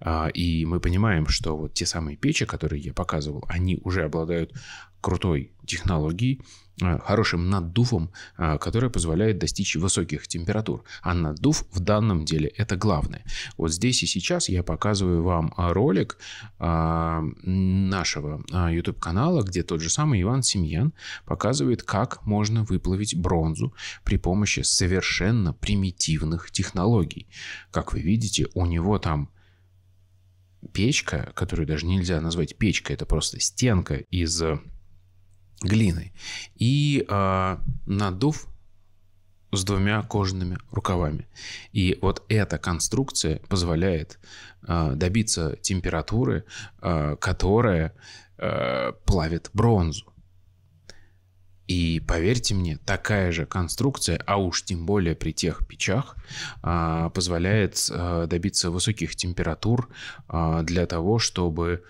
А, и мы понимаем, что вот те самые печи, которые я показывал, они уже обладают крутой технологией, а. хорошим наддувом, а, который позволяет достичь высоких температур. А наддув в данном деле это главное. Вот здесь и сейчас я показываю вам а, ролик нашего YouTube-канала, где тот же самый Иван Семьян показывает, как можно выплавить бронзу при помощи совершенно примитивных технологий. Как вы видите, у него там печка, которую даже нельзя назвать печкой, это просто стенка из глины и э, а, наддув с двумя кожаными рукавами. И вот эта конструкция позволяет э, добиться температуры, э, которая э, плавит бронзу. И поверьте мне, такая же конструкция, а уж тем более при тех печах, а, позволяет а, добиться высоких температур а, для того, чтобы...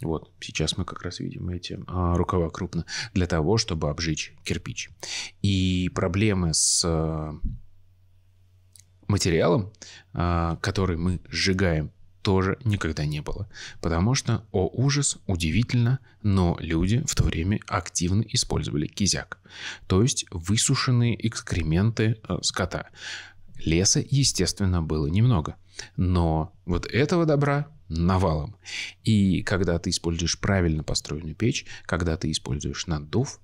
Вот, сейчас мы как раз видим эти рукава крупно. Для того, чтобы обжечь кирпич. И проблемы с материалом, который мы сжигаем тоже никогда не было. Потому что, о ужас, удивительно, но люди в то время активно использовали кизяк. То есть высушенные экскременты э, скота. Леса, естественно, было немного. Но вот этого добра навалом. И когда ты используешь правильно построенную печь, когда ты используешь наддув,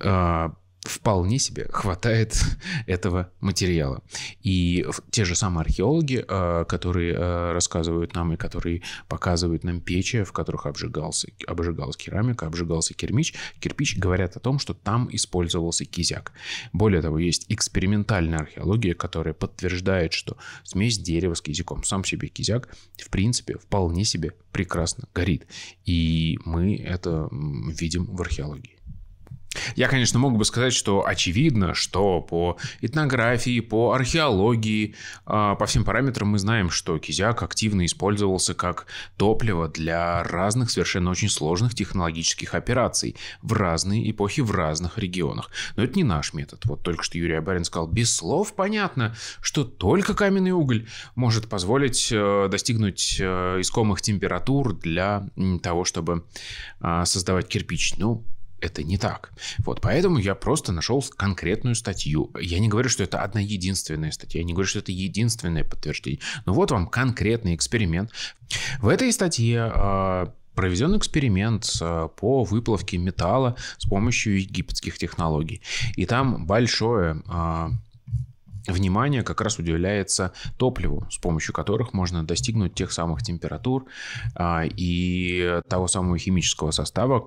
э, вполне себе хватает этого материала. И те же самые археологи, э, которые э, рассказывают нам и которые показывают нам печи, в которых обжигался, обжигалась керамика, обжигался кирпич, кирпич, говорят о том, что там использовался кизяк. Более того, есть экспериментальная археология, которая подтверждает, что смесь дерева с кизяком, сам себе кизяк, в принципе, вполне себе прекрасно горит. И мы это видим в археологии. Я, конечно, мог бы сказать, что очевидно, что по этнографии, по археологии, а, по всем параметрам мы знаем, что кизяк активно использовался как топливо для разных совершенно очень сложных технологических операций в разные эпохи, в разных регионах. Но это не наш метод. Вот только что Юрий Абарин сказал, без слов понятно, что только каменный уголь может позволить э, достигнуть э, искомых температур для того, чтобы а, создавать кирпич. Ну, это не так. Вот, поэтому я просто нашел конкретную статью. Я не говорю, что это одна единственная статья, я не говорю, что это единственное подтверждение. Но вот вам конкретный эксперимент. В этой статье э, проведен эксперимент э, по выплавке металла с помощью египетских технологий. И там большое э, внимание как раз уделяется топливу, с помощью которых можно достигнуть тех самых температур а, и того самого химического состава,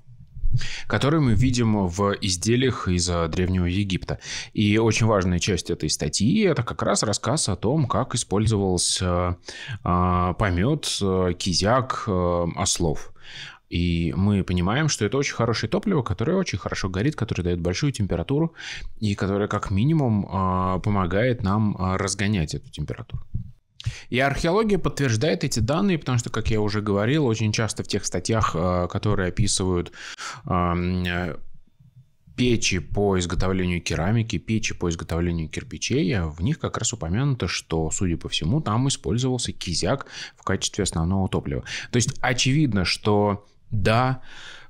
которые мы видим в изделиях из э, Древнего Египта. И очень важная часть этой статьи – это как раз рассказ о том, как использовался э, помет, э, кизяк, ослов. И мы понимаем, что это очень хорошее топливо, которое очень хорошо горит, которое дает большую температуру и которое как минимум помогает нам разгонять эту температуру. И археология подтверждает эти данные, потому что, как я уже говорил, очень часто в тех статьях, которые описывают Э, печи по изготовлению керамики, печи по изготовлению кирпичей, в них как раз упомянуто, что, судя по всему, там использовался кизяк в качестве основного топлива. То есть очевидно, что да,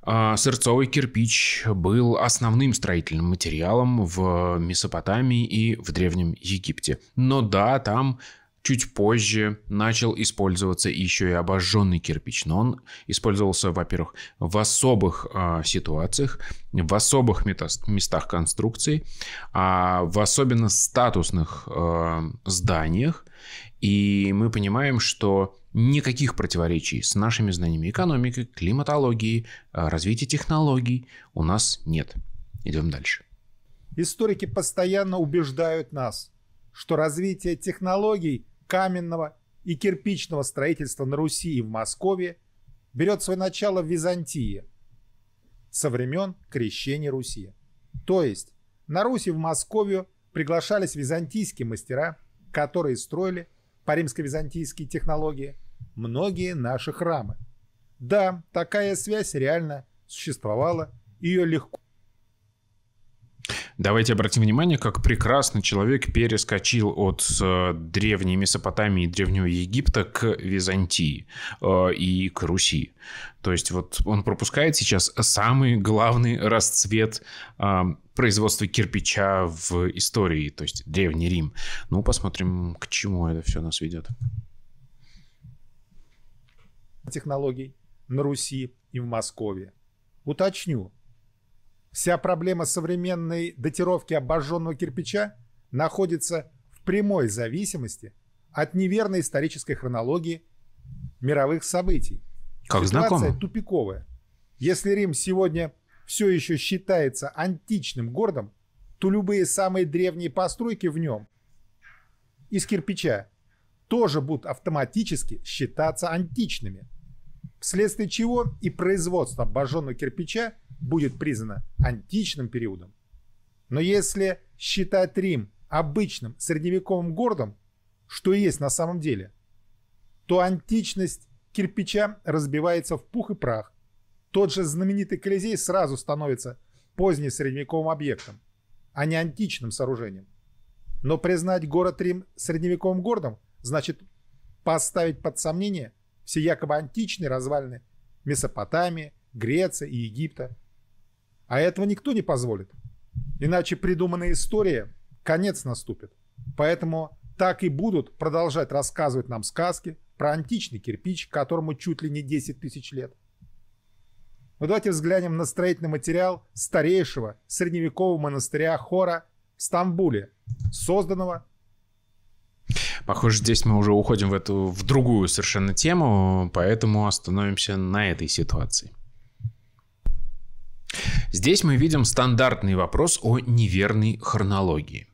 а, сырцовый кирпич был основным строительным материалом в Месопотамии и в Древнем Египте. Но да, там Чуть позже начал использоваться еще и обожженный кирпич, но он использовался, во-первых, в особых э, ситуациях, в особых местах конструкции, а в особенно статусных э, зданиях. И мы понимаем, что никаких противоречий с нашими знаниями экономики, климатологии, а, развития технологий у нас нет. Идем дальше. Историки постоянно убеждают нас, что развитие технологий каменного и кирпичного строительства на Руси и в Москве берет свое начало в Византии со времен крещения Руси. То есть на Руси в Московию приглашались византийские мастера, которые строили по римско-византийские технологии многие наши храмы. Да, такая связь реально существовала, ее легко Давайте обратим внимание, как прекрасно человек перескочил от э, древней Месопотамии и древнего Египта к Византии э, и к Руси. То есть вот он пропускает сейчас самый главный расцвет э, производства кирпича в истории, то есть Древний Рим. Ну, посмотрим, к чему это все нас ведет. Технологий на Руси и в Москве. Уточню, Вся проблема современной датировки обожженного кирпича находится в прямой зависимости от неверной исторической хронологии мировых событий. Как Ситуация знакомо. тупиковая. Если Рим сегодня все еще считается античным городом, то любые самые древние постройки в нем из кирпича тоже будут автоматически считаться античными. Вследствие чего и производство обожженного кирпича – будет признана античным периодом. Но если считать Рим обычным средневековым городом, что есть на самом деле, то античность кирпича разбивается в пух и прах. Тот же знаменитый Колизей сразу становится средневековым объектом, а не античным сооружением. Но признать город Рим средневековым городом значит поставить под сомнение все якобы античные развалины Месопотамии, Греции и Египта – а этого никто не позволит. Иначе придуманная история, конец наступит. Поэтому так и будут продолжать рассказывать нам сказки про античный кирпич, которому чуть ли не 10 тысяч лет. Но давайте взглянем на строительный материал старейшего средневекового монастыря Хора в Стамбуле, созданного Похоже, здесь мы уже уходим в эту в другую совершенно тему, поэтому остановимся на этой ситуации. Здесь мы видим стандартный вопрос о неверной хронологии.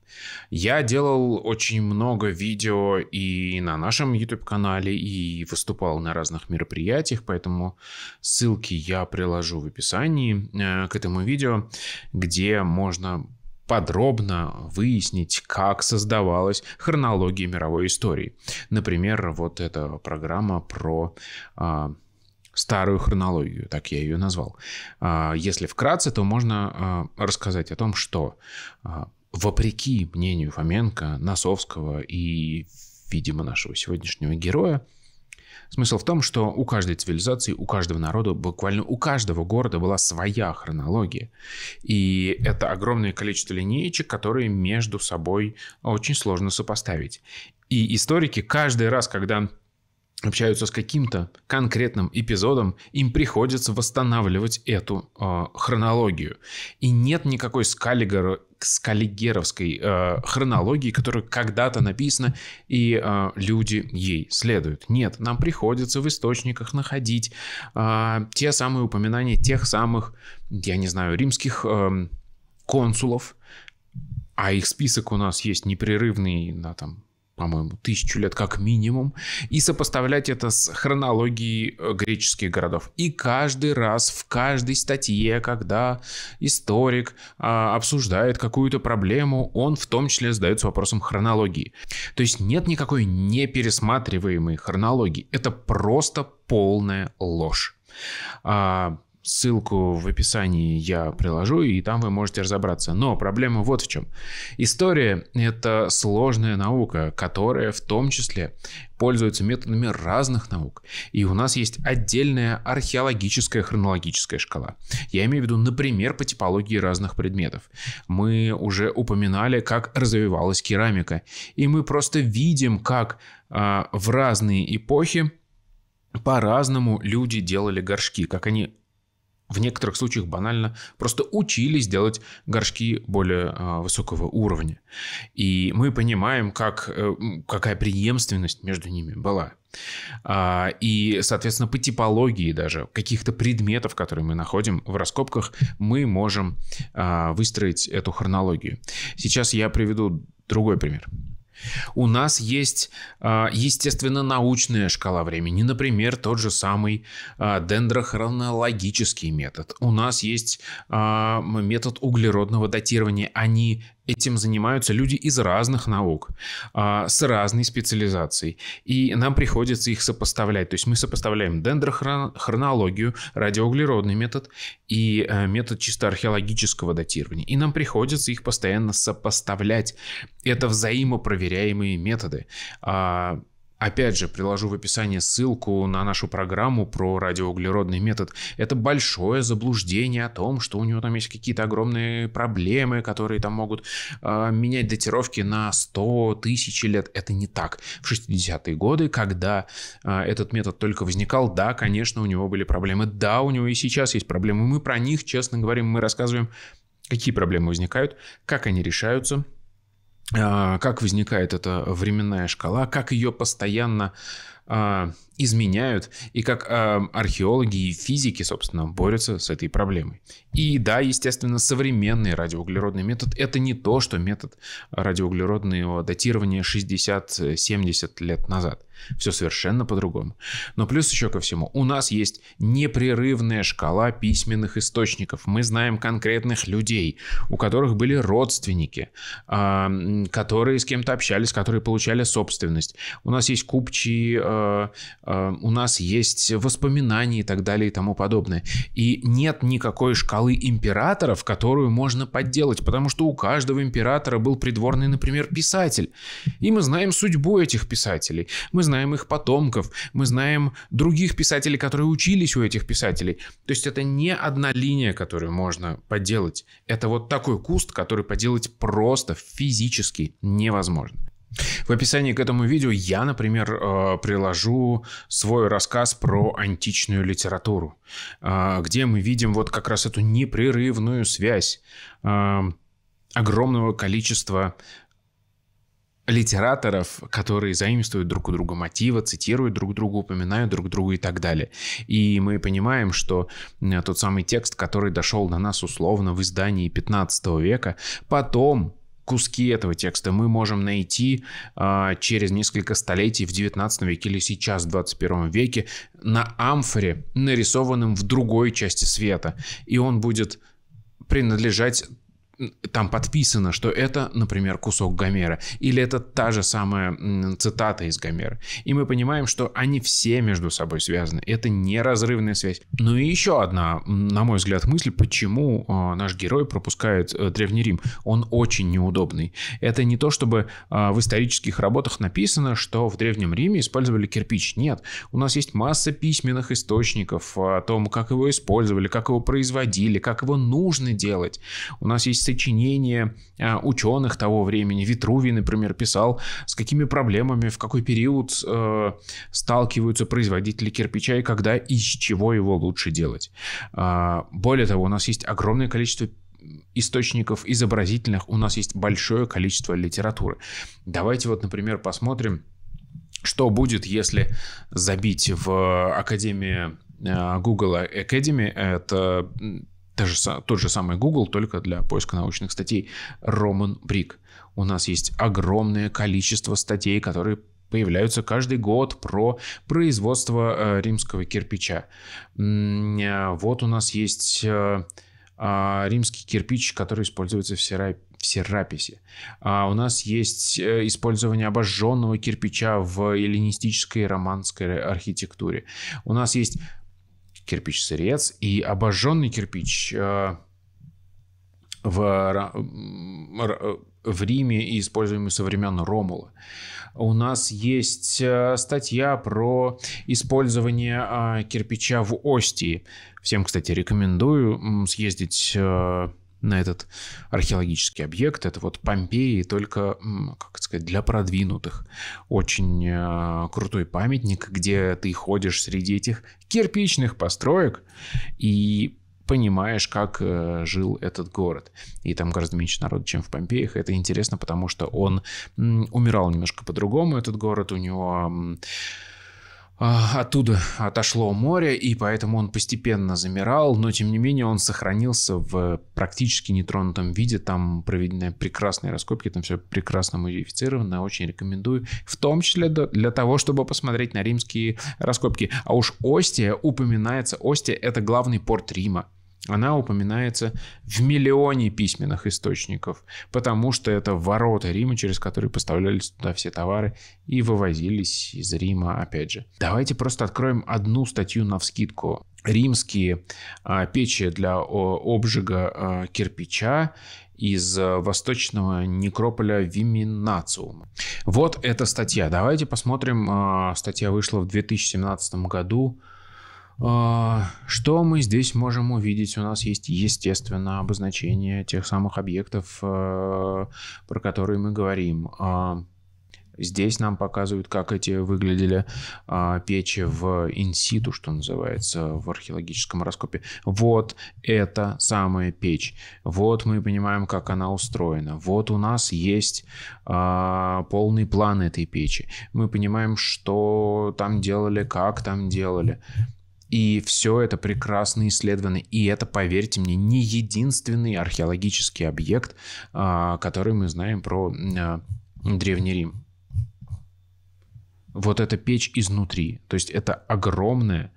Я делал очень много видео и на нашем YouTube-канале, и выступал на разных мероприятиях, поэтому ссылки я приложу в описании э, к этому видео, где можно подробно выяснить, как создавалась хронология мировой истории. Например, вот эта программа про а, старую хронологию, так я ее назвал. А, если вкратце, то можно а, рассказать о том, что а, вопреки мнению Фоменко, Носовского и, видимо, нашего сегодняшнего героя, Смысл в том, что у каждой цивилизации, у каждого народа, буквально у каждого города была своя хронология. И это огромное количество линеечек, которые между собой очень сложно сопоставить. И историки каждый раз, когда общаются с каким-то конкретным эпизодом, им приходится восстанавливать эту э, хронологию. И нет никакой скаллигер, скаллигеровской э, хронологии, которая когда-то написана, и э, люди ей следуют. Нет, нам приходится в источниках находить э, те самые упоминания тех самых, я не знаю, римских э, консулов, а их список у нас есть непрерывный на там по-моему, тысячу лет как минимум, и сопоставлять это с хронологией э, греческих городов. И каждый раз в каждой статье, когда историк а, обсуждает какую-то проблему, он в том числе задается вопросом хронологии. То есть нет никакой непересматриваемой хронологии. Это просто полная ложь. А, Ссылку в описании я приложу, и там вы можете разобраться. Но проблема вот в чем. История — это сложная наука, которая в том числе пользуется методами разных наук. И у нас есть отдельная археологическая хронологическая шкала. Я имею в виду, например, по типологии разных предметов. Мы уже упоминали, как развивалась керамика. И мы просто видим, как а, в разные эпохи по-разному люди делали горшки, как они в некоторых случаях банально просто учились делать горшки более э, высокого уровня. И мы понимаем, как, э, какая преемственность между ними была. А, и, соответственно, по типологии даже каких-то предметов, которые мы находим в раскопках, мы можем а, выстроить эту хронологию. Сейчас я приведу другой пример. У нас есть, а, естественно, научная шкала времени, например, тот же самый а, дендрохронологический метод. У нас есть а, метод углеродного датирования. Они Этим занимаются люди из разных наук, а, с разной специализацией. И нам приходится их сопоставлять. То есть мы сопоставляем дендрохронологию, радиоуглеродный метод и э, метод чисто археологического датирования. И нам приходится их постоянно сопоставлять. Это взаимопроверяемые методы. А, Опять же, приложу в описании ссылку на нашу программу про радиоуглеродный метод. Это большое заблуждение о том, что у него там есть какие-то огромные проблемы, которые там могут э, менять датировки на 100 тысяч лет. Это не так. В 60-е годы, когда э, этот метод только возникал, да, конечно, у него были проблемы. Да, у него и сейчас есть проблемы. Мы про них, честно говорим, мы рассказываем, какие проблемы возникают, как они решаются – а, как возникает эта временная шкала, как ее постоянно а, изменяют, и как э, археологи и физики, собственно, борются с этой проблемой. И да, естественно, современный радиоуглеродный метод — это не то, что метод радиоуглеродного датирования 60-70 лет назад. Все совершенно по-другому. Но плюс еще ко всему, у нас есть непрерывная шкала письменных источников. Мы знаем конкретных людей, у которых были родственники, эм, которые с кем-то общались, которые получали собственность. У нас есть купчи э, Э, у нас есть воспоминания и так далее и тому подобное. И нет никакой шкалы императоров, которую можно подделать, потому что у каждого императора был придворный, например, писатель. И мы знаем судьбу этих писателей, мы знаем их потомков, мы знаем других писателей, которые учились у этих писателей. То есть это не одна линия, которую можно подделать. Это вот такой куст, который поделать просто физически невозможно. В описании к этому видео я, например, э, приложу свой рассказ про античную литературу, э, где мы видим вот как раз эту непрерывную связь э, огромного количества литераторов, которые заимствуют друг у друга мотивы, цитируют друг друга, упоминают друг друга и так далее. И мы понимаем, что тот самый текст, который дошел до нас условно в издании 15 века, потом куски этого текста мы можем найти э, через несколько столетий в 19 веке или сейчас в 21 веке на амфоре, нарисованным в другой части света. И он будет принадлежать там подписано, что это, например, кусок Гомера, или это та же самая цитата из Гомера. И мы понимаем, что они все между собой связаны. Это неразрывная связь. Ну и еще одна, на мой взгляд, мысль, почему а, наш герой пропускает э, Древний Рим. Он очень неудобный. Это не то, чтобы а, в исторических работах написано, что в Древнем Риме использовали кирпич. Нет. У нас есть масса письменных источников о том, как его использовали, как его производили, как его нужно делать. У нас есть сочинения а, ученых того времени. Витрувий, например, писал, с какими проблемами, в какой период э, сталкиваются производители кирпича и когда и из чего его лучше делать. А, более того, у нас есть огромное количество источников изобразительных, у нас есть большое количество литературы. Давайте вот, например, посмотрим, что будет, если забить в Академию э, Google Academy, это та же, тот же самый Google, только для поиска научных статей. Роман Брик. У нас есть огромное количество статей, которые появляются каждый год про производство э, римского кирпича. Э, вот у нас есть э, а, римский кирпич, который используется в, серап... в сераписе. А у нас есть использование обожженного кирпича в эллинистической и романской архитектуре. У нас есть кирпич-сырец и обожженный кирпич э, в, э, в Риме и используемый со времен Ромула. У нас есть э, статья про использование кирпича в Остии. Всем, кстати, рекомендую съездить на этот археологический объект. Это вот Помпеи, только, как сказать, для продвинутых. Очень э, крутой памятник, где ты ходишь среди этих кирпичных построек и понимаешь, как э, жил этот город. И там гораздо меньше народа, чем в Помпеях. Это интересно, потому что он умирал немножко по-другому, этот город. У него... А, оттуда отошло море, и поэтому он постепенно замирал, но тем не менее он сохранился в практически нетронутом виде. Там проведены прекрасные раскопки, там все прекрасно модифицировано, очень рекомендую. В том числе для того, чтобы посмотреть на римские раскопки. А уж Остия упоминается. Остия — это главный порт Рима она упоминается в миллионе письменных источников, потому что это ворота Рима, через которые поставлялись туда все товары и вывозились из Рима, опять же. Давайте просто откроем одну статью на вскидку. Римские а, печи для о, обжига а, кирпича из а, восточного некрополя Виминациум. Вот эта статья. Давайте посмотрим. А, статья вышла в 2017 году а, что мы здесь можем увидеть? У нас есть, естественно, обозначение тех самых объектов, э, про которые мы говорим. А, здесь нам показывают, как эти выглядели а, печи в инситу, что называется, в археологическом раскопе. Вот эта самая печь. Вот мы понимаем, как она устроена. Вот у нас есть полный план этой печи. Мы понимаем, что там делали, как там делали. И все это прекрасно исследовано. И это, поверьте мне, не единственный археологический объект, а, который мы знаем про а, Древний Рим. Вот эта печь изнутри. То есть это огромная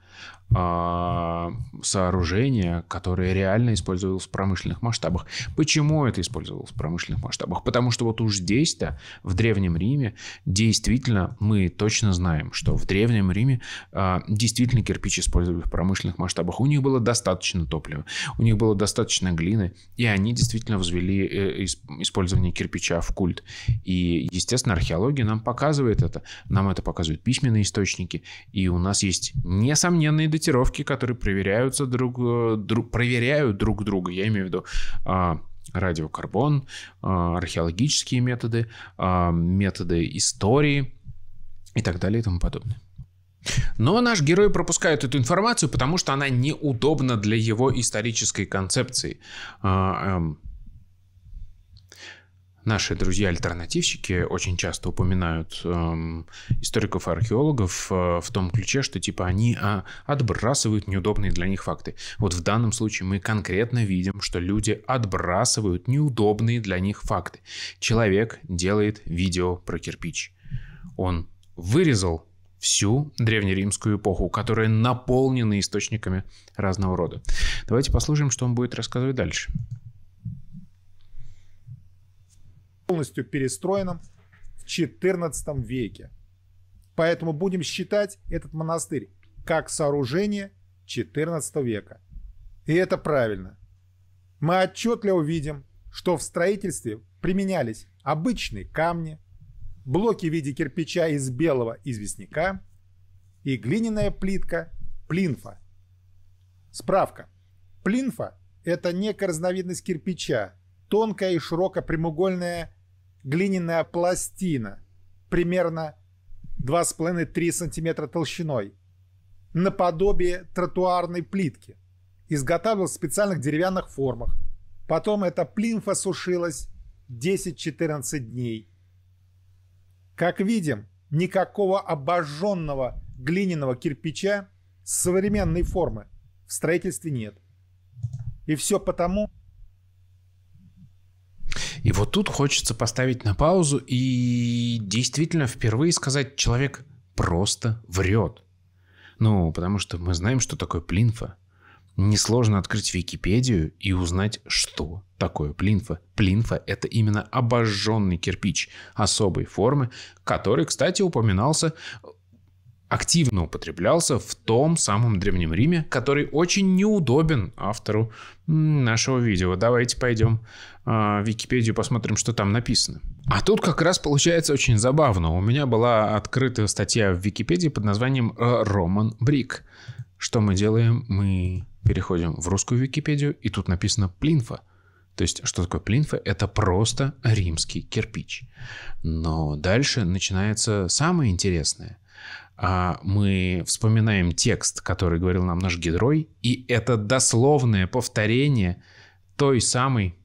а, сооружения, которые реально использовались в промышленных масштабах. Почему это использовалось в промышленных масштабах? Потому что вот уж здесь-то, в Древнем Риме, действительно, мы точно знаем, что в Древнем Риме а, действительно кирпич использовали в промышленных масштабах. У них было достаточно топлива, у них было достаточно глины, и они действительно взвели э, использование кирпича в культ. И, естественно, археология нам показывает это, нам это показывают письменные источники, и у нас есть несомненные датировки сортировки, которые проверяются друг, друг проверяют друг друга. Я имею в виду а, радиокарбон, а, археологические методы, а, методы истории и так далее и тому подобное. Но наш герой пропускает эту информацию, потому что она неудобна для его исторической концепции. А, эм, Наши друзья-альтернативщики очень часто упоминают эм, историков и археологов э, в том ключе, что типа они а, отбрасывают неудобные для них факты. Вот в данном случае мы конкретно видим, что люди отбрасывают неудобные для них факты. Человек делает видео про кирпич. Он вырезал всю древнеримскую эпоху, которая наполнена источниками разного рода. Давайте послушаем, что он будет рассказывать дальше. полностью перестроенном в XIV веке. Поэтому будем считать этот монастырь как сооружение XIV века. И это правильно. Мы отчетливо видим, что в строительстве применялись обычные камни, блоки в виде кирпича из белого известняка и глиняная плитка плинфа. Справка. Плинфа – это некая разновидность кирпича, тонкая и широко прямоугольная глиняная пластина, примерно 2,5-3 см толщиной, наподобие тротуарной плитки. Изготавливал в специальных деревянных формах. Потом эта плинфа сушилась 10-14 дней. Как видим, никакого обожженного глиняного кирпича современной формы в строительстве нет. И все потому, и вот тут хочется поставить на паузу и действительно впервые сказать, человек просто врет. Ну, потому что мы знаем, что такое плинфа. Несложно открыть Википедию и узнать, что такое плинфа. Плинфа – это именно обожженный кирпич особой формы, который, кстати, упоминался активно употреблялся в том самом Древнем Риме, который очень неудобен автору нашего видео. Давайте пойдем а, в Википедию посмотрим, что там написано. А тут как раз получается очень забавно. У меня была открытая статья в Википедии под названием э, «Роман Брик». Что мы делаем? Мы переходим в русскую Википедию, и тут написано «Плинфа». То есть, что такое плинфа? Это просто римский кирпич. Но дальше начинается самое интересное. А, мы вспоминаем текст, который говорил нам наш герой, и это дословное повторение той самой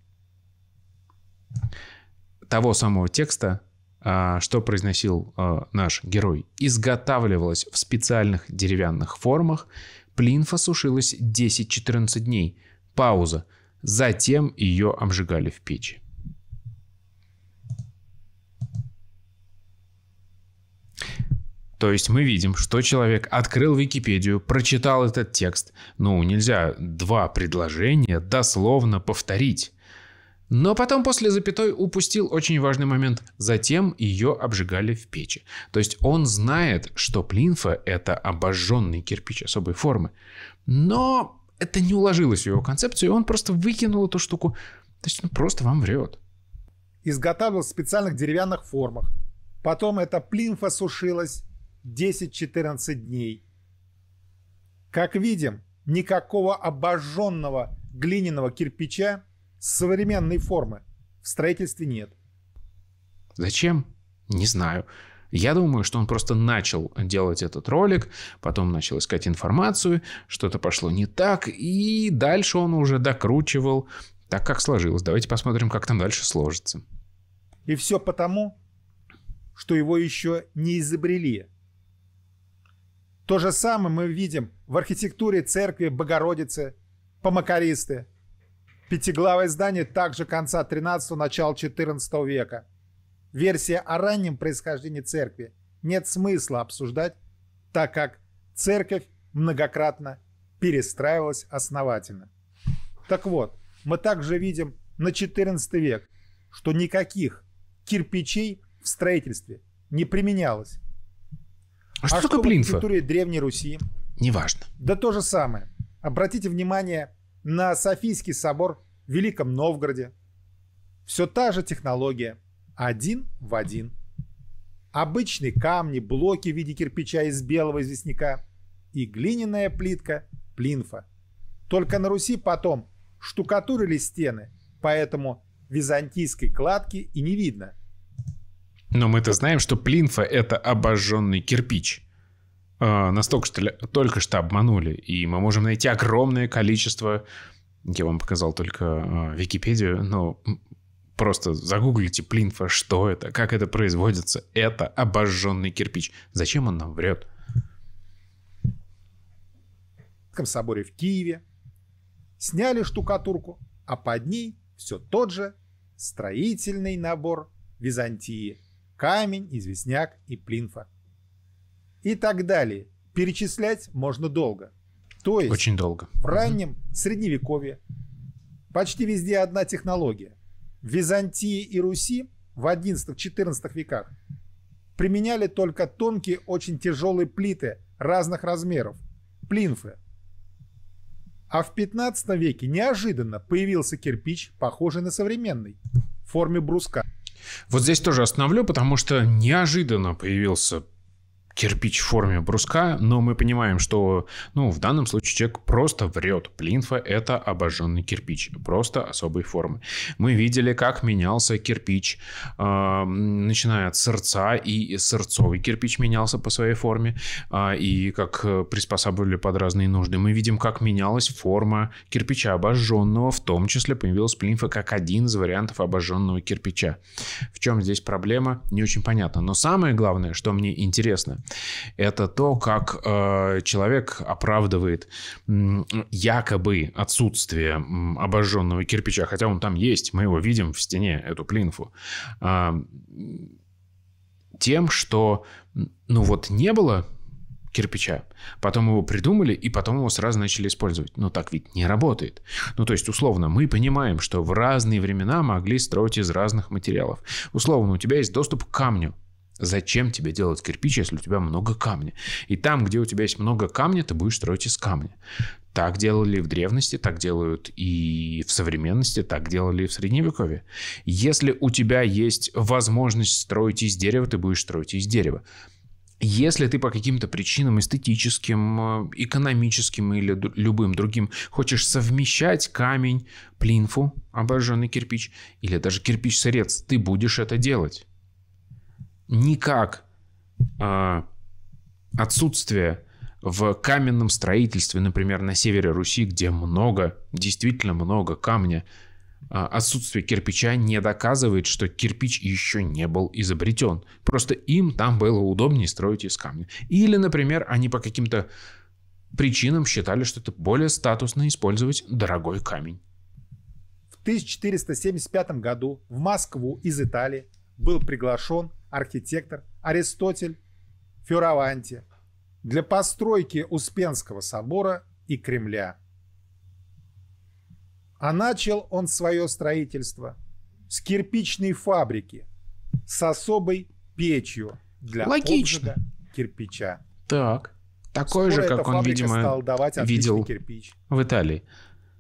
того самого текста, а, что произносил а, наш герой, изготавливалось в специальных деревянных формах. Плинфа сушилась 10-14 дней. Пауза. Затем ее обжигали в печи. То есть мы видим, что человек открыл Википедию, прочитал этот текст. Ну, нельзя два предложения дословно повторить. Но потом после запятой упустил очень важный момент. Затем ее обжигали в печи. То есть он знает, что плинфа – это обожженный кирпич особой формы. Но это не уложилось в его концепцию, и он просто выкинул эту штуку. То есть он просто вам врет. Изготавливал в специальных деревянных формах. Потом эта плинфа сушилась 10-14 дней. Как видим, никакого обожженного глиняного кирпича современной формы в строительстве нет. Зачем? Не знаю. Я думаю, что он просто начал делать этот ролик, потом начал искать информацию, что-то пошло не так, и дальше он уже докручивал так, как сложилось. Давайте посмотрим, как там дальше сложится. И все потому, что его еще не изобрели. То же самое мы видим в архитектуре церкви Богородицы, Помакаристы. Пятиглавое здание также конца 13 начала 14 века. Версия о раннем происхождении церкви нет смысла обсуждать, так как церковь многократно перестраивалась основательно. Так вот, мы также видим на 14 век, что никаких кирпичей в строительстве не применялось. А, что, что такое блинца? в архитектуре Древней Руси? Неважно. Да то же самое. Обратите внимание на Софийский собор в Великом Новгороде. Все та же технология. Один в один. Обычные камни, блоки в виде кирпича из белого известняка и глиняная плитка плинфа. Только на Руси потом штукатурили стены, поэтому византийской кладки и не видно. Но мы-то знаем, что плинфа — это обожженный кирпич. Э, а, нас только что, только что обманули, и мы можем найти огромное количество... Я вам показал только э, Википедию, но просто загуглите плинфа, что это, как это производится. Это обожженный кирпич. Зачем он нам врет? В соборе в Киеве сняли штукатурку, а под ней все тот же строительный набор Византии – камень, известняк и плинфа. И так далее. Перечислять можно долго. То есть Очень долго. в раннем средневековье почти везде одна технология. В Византии и Руси в 11-14 веках применяли только тонкие, очень тяжелые плиты разных размеров, плинфы. А в 15 веке неожиданно появился кирпич, похожий на современный, в форме бруска – вот здесь тоже остановлю, потому что неожиданно появился кирпич в форме бруска, но мы понимаем, что, ну, в данном случае человек просто врет. Плинфа — это обожженный кирпич, просто особой формы. Мы видели, как менялся кирпич, э, начиная от сердца, и сердцовый кирпич менялся по своей форме, э, и как э, приспосабливали под разные нужды. Мы видим, как менялась форма кирпича обожженного, в том числе появилась плинфа как один из вариантов обожженного кирпича. В чем здесь проблема, не очень понятно. Но самое главное, что мне интересно, это то, как э, человек оправдывает э, якобы отсутствие э, обожженного кирпича, хотя он там есть, мы его видим в стене, эту плинфу, э, а, тем, что, ну вот не было кирпича. Потом его придумали, и потом его сразу начали использовать. Но так ведь не работает. Ну, то есть, условно, мы понимаем, что в разные времена могли строить из разных материалов. Условно, у тебя есть доступ к камню. Зачем тебе делать кирпич, если у тебя много камня? И там, где у тебя есть много камня, ты будешь строить из камня. Так делали в древности, так делают и в современности, так делали и в средневековье. Если у тебя есть возможность строить из дерева, ты будешь строить из дерева. Если ты по каким-то причинам эстетическим, э, экономическим или любым другим хочешь совмещать камень, плинфу, обожженный кирпич или даже кирпич-сырец, ты будешь это делать никак э, отсутствие в каменном строительстве, например, на севере Руси, где много, действительно много камня, а, отсутствие кирпича не доказывает, что кирпич еще не был изобретен. Просто им там было удобнее строить из камня. Или, например, они по каким-то причинам считали, что это более статусно использовать дорогой камень. В 1475 году в Москву из Италии был приглашен архитектор Аристотель Фиораванти для постройки Успенского собора и Кремля. А начал он свое строительство с кирпичной фабрики с особой печью для Логично. кирпича. Так. Такой Скоро же, как он, видимо, стал давать видел кирпич. в Италии.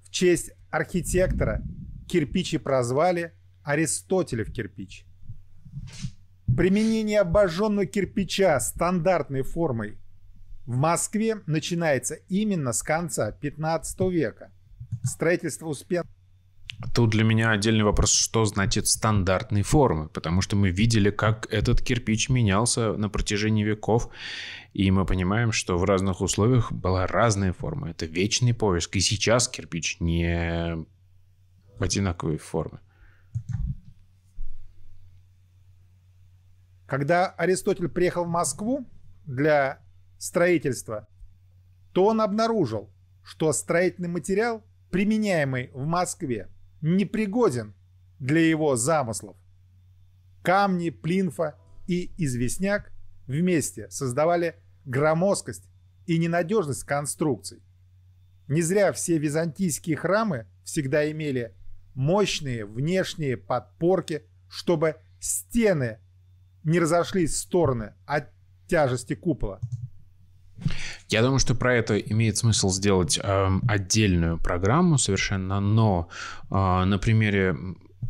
В честь архитектора кирпичи прозвали Аристотелев кирпич. Применение обожженного кирпича стандартной формой в Москве начинается именно с конца 15 века. Строительство Успенского Тут для меня отдельный вопрос, что значит стандартной формы, потому что мы видели, как этот кирпич менялся на протяжении веков, и мы понимаем, что в разных условиях была разная форма. Это вечный поиск, и сейчас кирпич не одинаковой формы. Когда Аристотель приехал в Москву для строительства, то он обнаружил, что строительный материал, применяемый в Москве, непригоден для его замыслов. Камни, плинфа и известняк вместе создавали громоздкость и ненадежность конструкций. Не зря все византийские храмы всегда имели мощные внешние подпорки, чтобы стены не разошлись стороны от тяжести купола. Я думаю, что про это имеет смысл сделать э, отдельную программу совершенно, но э, на примере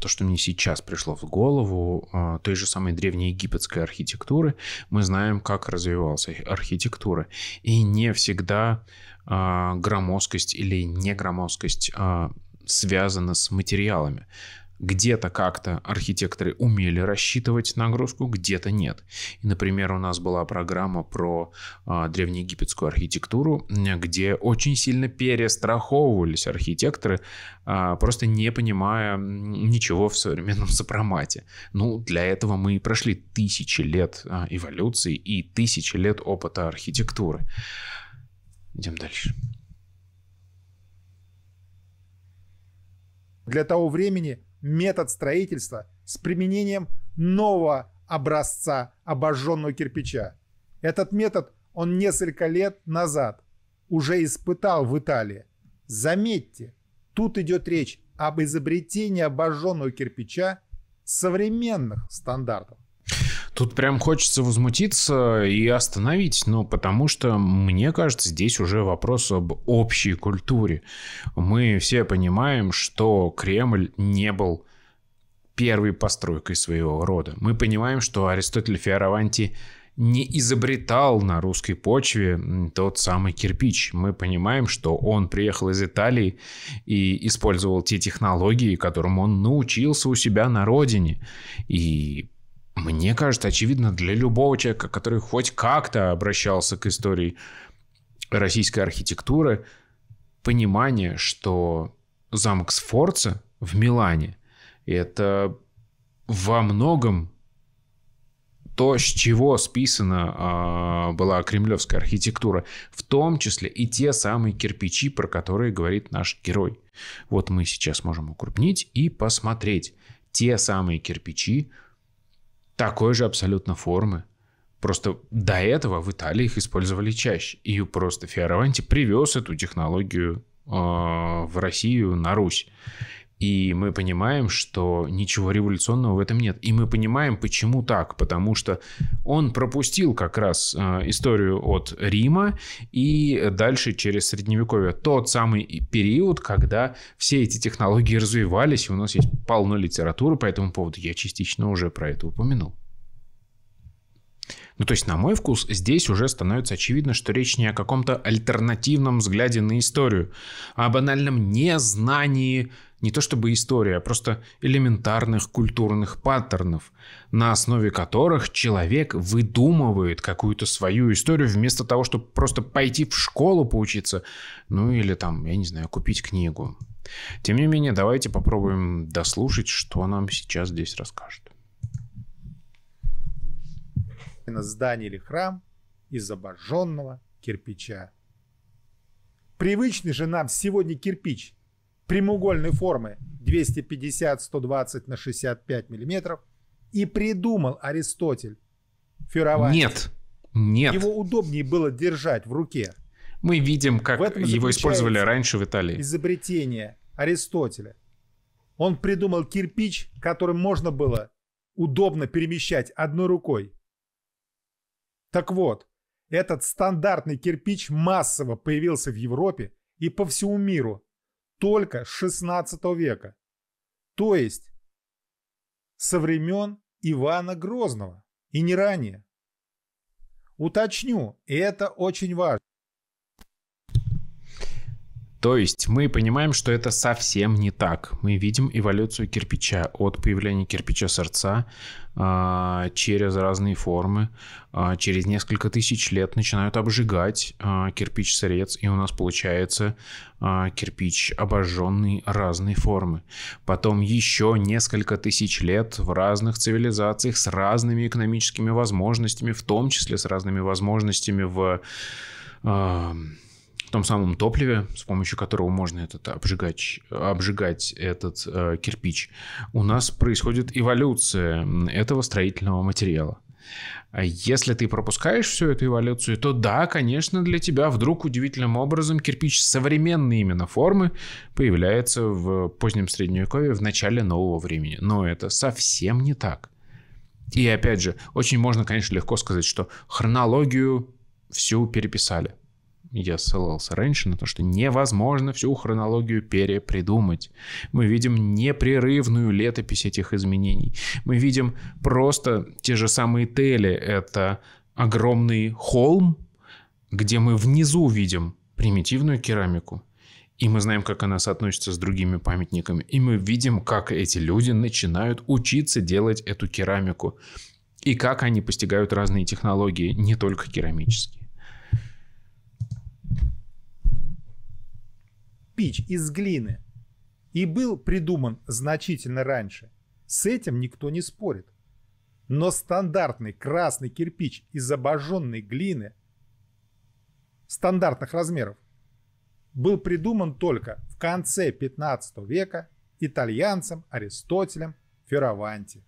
то, что мне сейчас пришло в голову, э, той же самой древнеегипетской архитектуры, мы знаем, как развивалась архитектура. И не всегда э, громоздкость или негромоздкость э, связана с материалами. Где-то как-то архитекторы умели рассчитывать нагрузку, где-то нет. И, например, у нас была программа про э, древнеегипетскую архитектуру, где очень сильно перестраховывались архитекторы, э, просто не понимая ничего в современном сопромате. Ну, для этого мы и прошли тысячи лет э, эволюции и тысячи лет опыта архитектуры. Идем дальше. Для того времени метод строительства с применением нового образца обожженного кирпича. Этот метод он несколько лет назад уже испытал в Италии. Заметьте, тут идет речь об изобретении обожженного кирпича современных стандартов. Тут прям хочется возмутиться и остановить, ну, потому что, мне кажется, здесь уже вопрос об общей культуре. Мы все понимаем, что Кремль не был первой постройкой своего рода. Мы понимаем, что Аристотель Фиараванти не изобретал на русской почве тот самый кирпич. Мы понимаем, что он приехал из Италии и использовал те технологии, которым он научился у себя на родине. И мне кажется, очевидно для любого человека, который хоть как-то обращался к истории российской архитектуры, понимание, что замок Сфорца в Милане – это во многом то, с чего списана э, была кремлевская архитектура, в том числе и те самые кирпичи, про которые говорит наш герой. Вот мы сейчас можем укрупнить и посмотреть те самые кирпичи, такой же абсолютно формы. Просто до этого в Италии их использовали чаще. И просто Фиораванти привез эту технологию э, в Россию, на Русь. И мы понимаем, что ничего революционного в этом нет. И мы понимаем, почему так. Потому что он пропустил как раз э, историю от Рима и дальше через Средневековье. Тот самый период, когда все эти технологии развивались, и у нас есть полно литературы по этому поводу. Я частично уже про это упомянул. Ну, то есть, на мой вкус, здесь уже становится очевидно, что речь не о каком-то альтернативном взгляде на историю, а о банальном незнании не то чтобы истории, а просто элементарных культурных паттернов, на основе которых человек выдумывает какую-то свою историю вместо того, чтобы просто пойти в школу поучиться, ну или там, я не знаю, купить книгу. Тем не менее, давайте попробуем дослушать, что нам сейчас здесь расскажут на здание или храм из обожженного кирпича. Привычный же нам сегодня кирпич прямоугольной формы 250-120 на 65 миллиметров и придумал Аристотель фюровать. Нет, нет. Его удобнее было держать в руке. Мы видим, как его использовали раньше в Италии. Изобретение Аристотеля. Он придумал кирпич, которым можно было удобно перемещать одной рукой так вот, этот стандартный кирпич массово появился в Европе и по всему миру только с 16 века. То есть со времен Ивана Грозного и не ранее. Уточню, и это очень важно. То есть мы понимаем, что это совсем не так. Мы видим эволюцию кирпича от появления кирпича сердца а, через разные формы. А, через несколько тысяч лет начинают обжигать а, кирпич сырец, и у нас получается кирпич обожженный разной формы. Потом еще несколько тысяч лет в разных цивилизациях с разными экономическими возможностями, в том числе с разными возможностями в в том самом топливе, с помощью которого можно этот обжигать обжигать этот э, кирпич, у нас происходит эволюция этого строительного материала. А если ты пропускаешь всю эту эволюцию, то да, конечно, для тебя вдруг удивительным образом кирпич современной именно формы появляется в позднем средневековье, в начале нового времени. Но это совсем не так. И опять же, очень можно, конечно, легко сказать, что хронологию всю переписали я ссылался раньше на то, что невозможно всю хронологию перепридумать. Мы видим непрерывную летопись этих изменений. Мы видим просто те же самые тели. Это огромный холм, где мы внизу видим примитивную керамику, и мы знаем, как она соотносится с другими памятниками, и мы видим, как эти люди начинают учиться делать эту керамику, и как они постигают разные технологии, не только керамические. кирпич из глины и был придуман значительно раньше. С этим никто не спорит. Но стандартный красный кирпич из обожженной глины стандартных размеров был придуман только в конце 15 века итальянцем Аристотелем Ферраванти.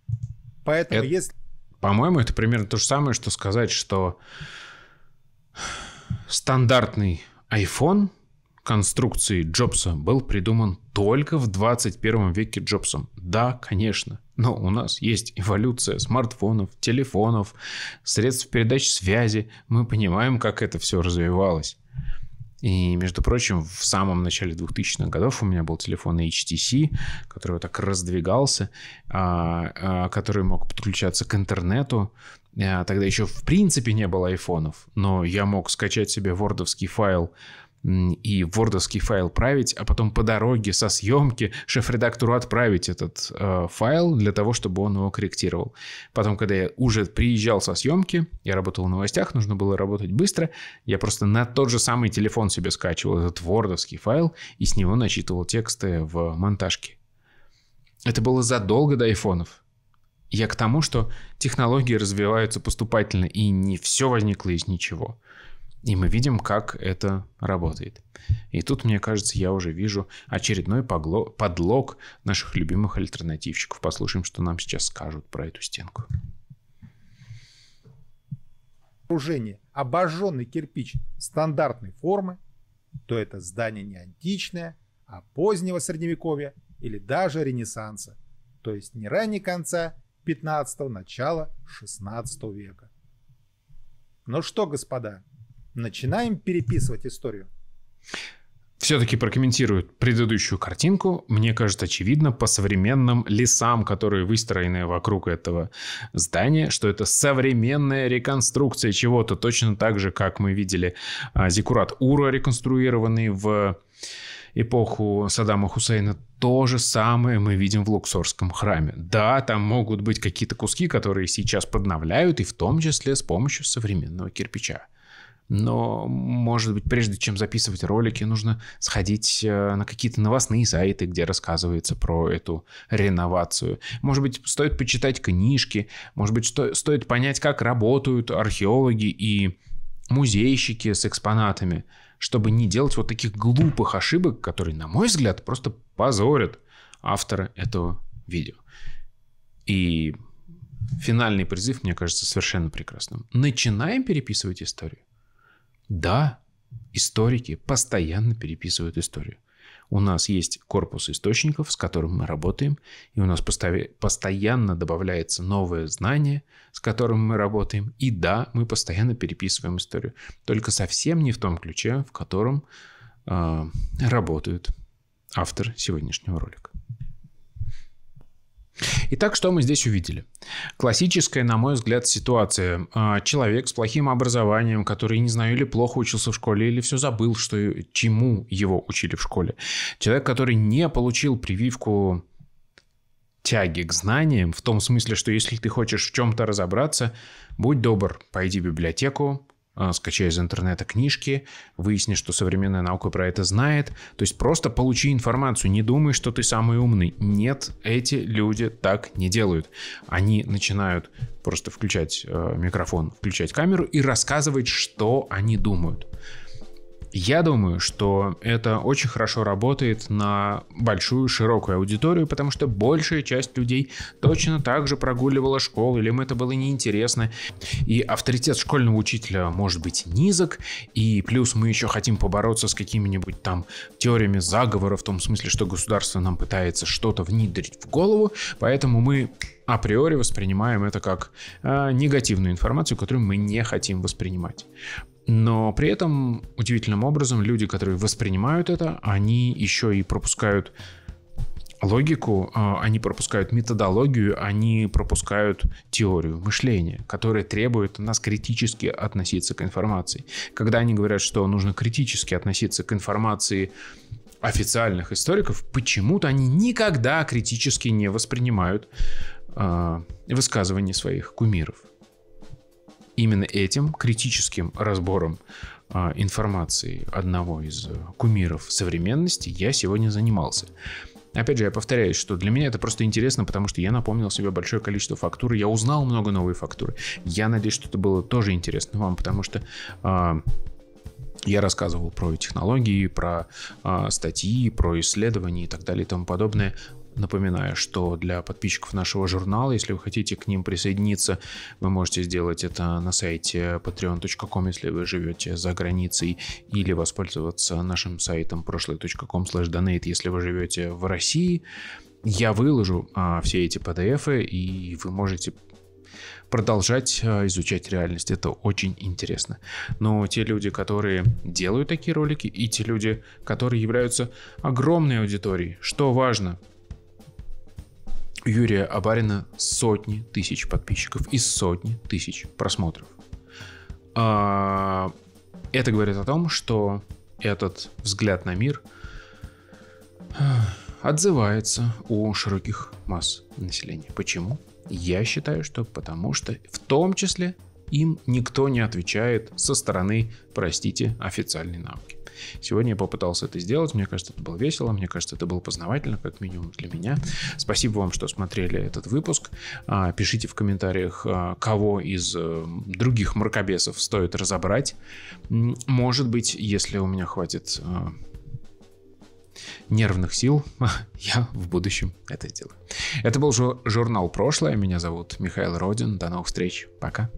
Поэтому это, если... По-моему, это примерно то же самое, что сказать, что стандартный iPhone – конструкции Джобса был придуман только в 21 веке Джобсом. Да, конечно, но у нас есть эволюция смартфонов, телефонов, средств передачи связи. Мы понимаем, как это все развивалось. И, между прочим, в самом начале 2000-х годов у меня был телефон HTC, который вот так раздвигался, а, а, который мог подключаться к интернету. А, тогда еще в принципе не было айфонов, но я мог скачать себе вордовский файл и вордовский файл править, а потом по дороге со съемки шеф-редактору отправить этот э, файл для того, чтобы он его корректировал. Потом, когда я уже приезжал со съемки, я работал в новостях, нужно было работать быстро, я просто на тот же самый телефон себе скачивал этот вордовский файл и с него начитывал тексты в монтажке. Это было задолго до айфонов. Я к тому, что технологии развиваются поступательно, и не все возникло из ничего – и мы видим, как это работает. И тут, мне кажется, я уже вижу очередной подлог, наших любимых альтернативщиков. Послушаем, что нам сейчас скажут про эту стенку. Окружение обожженный кирпич стандартной формы, то это здание не античное, а позднего средневековья или даже ренессанса, то есть не ранее конца 15-го, начала 16 века. Ну что, господа, начинаем переписывать историю. Все-таки прокомментируют предыдущую картинку. Мне кажется, очевидно по современным лесам, которые выстроены вокруг этого здания, что это современная реконструкция чего-то, точно так же, как мы видели а, Зикурат Ура, реконструированный в эпоху Саддама Хусейна, то же самое мы видим в Луксорском храме. Да, там могут быть какие-то куски, которые сейчас подновляют, и в том числе с помощью современного кирпича но, может быть, прежде чем записывать ролики, нужно сходить э, на какие-то новостные сайты, где рассказывается про эту реновацию. Может быть, стоит почитать книжки, может быть, сто- стоит понять, как работают археологи и музейщики с экспонатами, чтобы не делать вот таких глупых ошибок, которые, на мой взгляд, просто позорят автора этого видео. И финальный призыв, мне кажется, совершенно прекрасным. Начинаем переписывать историю. Да, историки постоянно переписывают историю. У нас есть корпус источников, с которым мы работаем, и у нас постоянно добавляется новое знание, с которым мы работаем. И да, мы постоянно переписываем историю, только совсем не в том ключе, в котором э, а, работает автор сегодняшнего ролика. Итак, что мы здесь увидели? Классическая, на мой взгляд, ситуация. А, человек с плохим образованием, который, не знаю, или плохо учился в школе, или все забыл, что, чему его учили в школе. Человек, который не получил прививку тяги к знаниям, в том смысле, что если ты хочешь в чем-то разобраться, будь добр, пойди в библиотеку, а, скачай из интернета книжки, выясни, что современная наука про это знает. То есть просто получи информацию, не думай, что ты самый умный. Нет, эти люди так не делают. Они начинают просто включать э, микрофон, включать камеру и рассказывать, что они думают. Я думаю, что это очень хорошо работает на большую широкую аудиторию, потому что большая часть людей точно так же прогуливала школу, или им это было неинтересно. И авторитет школьного учителя может быть низок, и плюс мы еще хотим побороться с какими-нибудь там теориями заговора, в том смысле, что государство нам пытается что-то внедрить в голову, поэтому мы априори воспринимаем это как э, негативную информацию, которую мы не хотим воспринимать. Но при этом удивительным образом люди, которые воспринимают это, они еще и пропускают логику, а, они пропускают методологию, они пропускают теорию мышления, которая требует нас критически относиться к информации. Когда они говорят, что нужно критически относиться к информации официальных историков, почему-то они никогда критически не воспринимают э, высказывания своих кумиров именно этим критическим разбором а, информации одного из э, кумиров современности я сегодня занимался. Опять же, я повторяюсь, что для меня это просто интересно, потому что я напомнил себе большое количество фактур, я узнал много новой фактуры. Я надеюсь, что это было тоже интересно вам, потому что э, я рассказывал про технологии, про э, статьи, про исследования и так далее и тому подобное Напоминаю, что для подписчиков нашего журнала, если вы хотите к ним присоединиться, вы можете сделать это на сайте patreon.com, если вы живете за границей, или воспользоваться нашим сайтом прошлый.com donate, если вы живете в России. Я выложу а, все эти PDF, и вы можете продолжать а, изучать реальность. Это очень интересно. Но те люди, которые делают такие ролики, и те люди, которые являются огромной аудиторией, что важно, Юрия Абарина сотни тысяч подписчиков и сотни тысяч просмотров. А, это говорит о том, что этот взгляд на мир э, отзывается у широких масс населения. Почему? Я считаю, что потому что в том числе им никто не отвечает со стороны, простите, официальной науки. Сегодня я попытался это сделать. Мне кажется, это было весело. Мне кажется, это было познавательно, как минимум для меня. Спасибо вам, что смотрели этот выпуск. А, пишите в комментариях, а, кого из э, других мракобесов стоит разобрать. Может быть, если у меня хватит а, нервных сил, я в будущем это сделаю. Это был журнал «Прошлое». Меня зовут Михаил Родин. До новых встреч. Пока.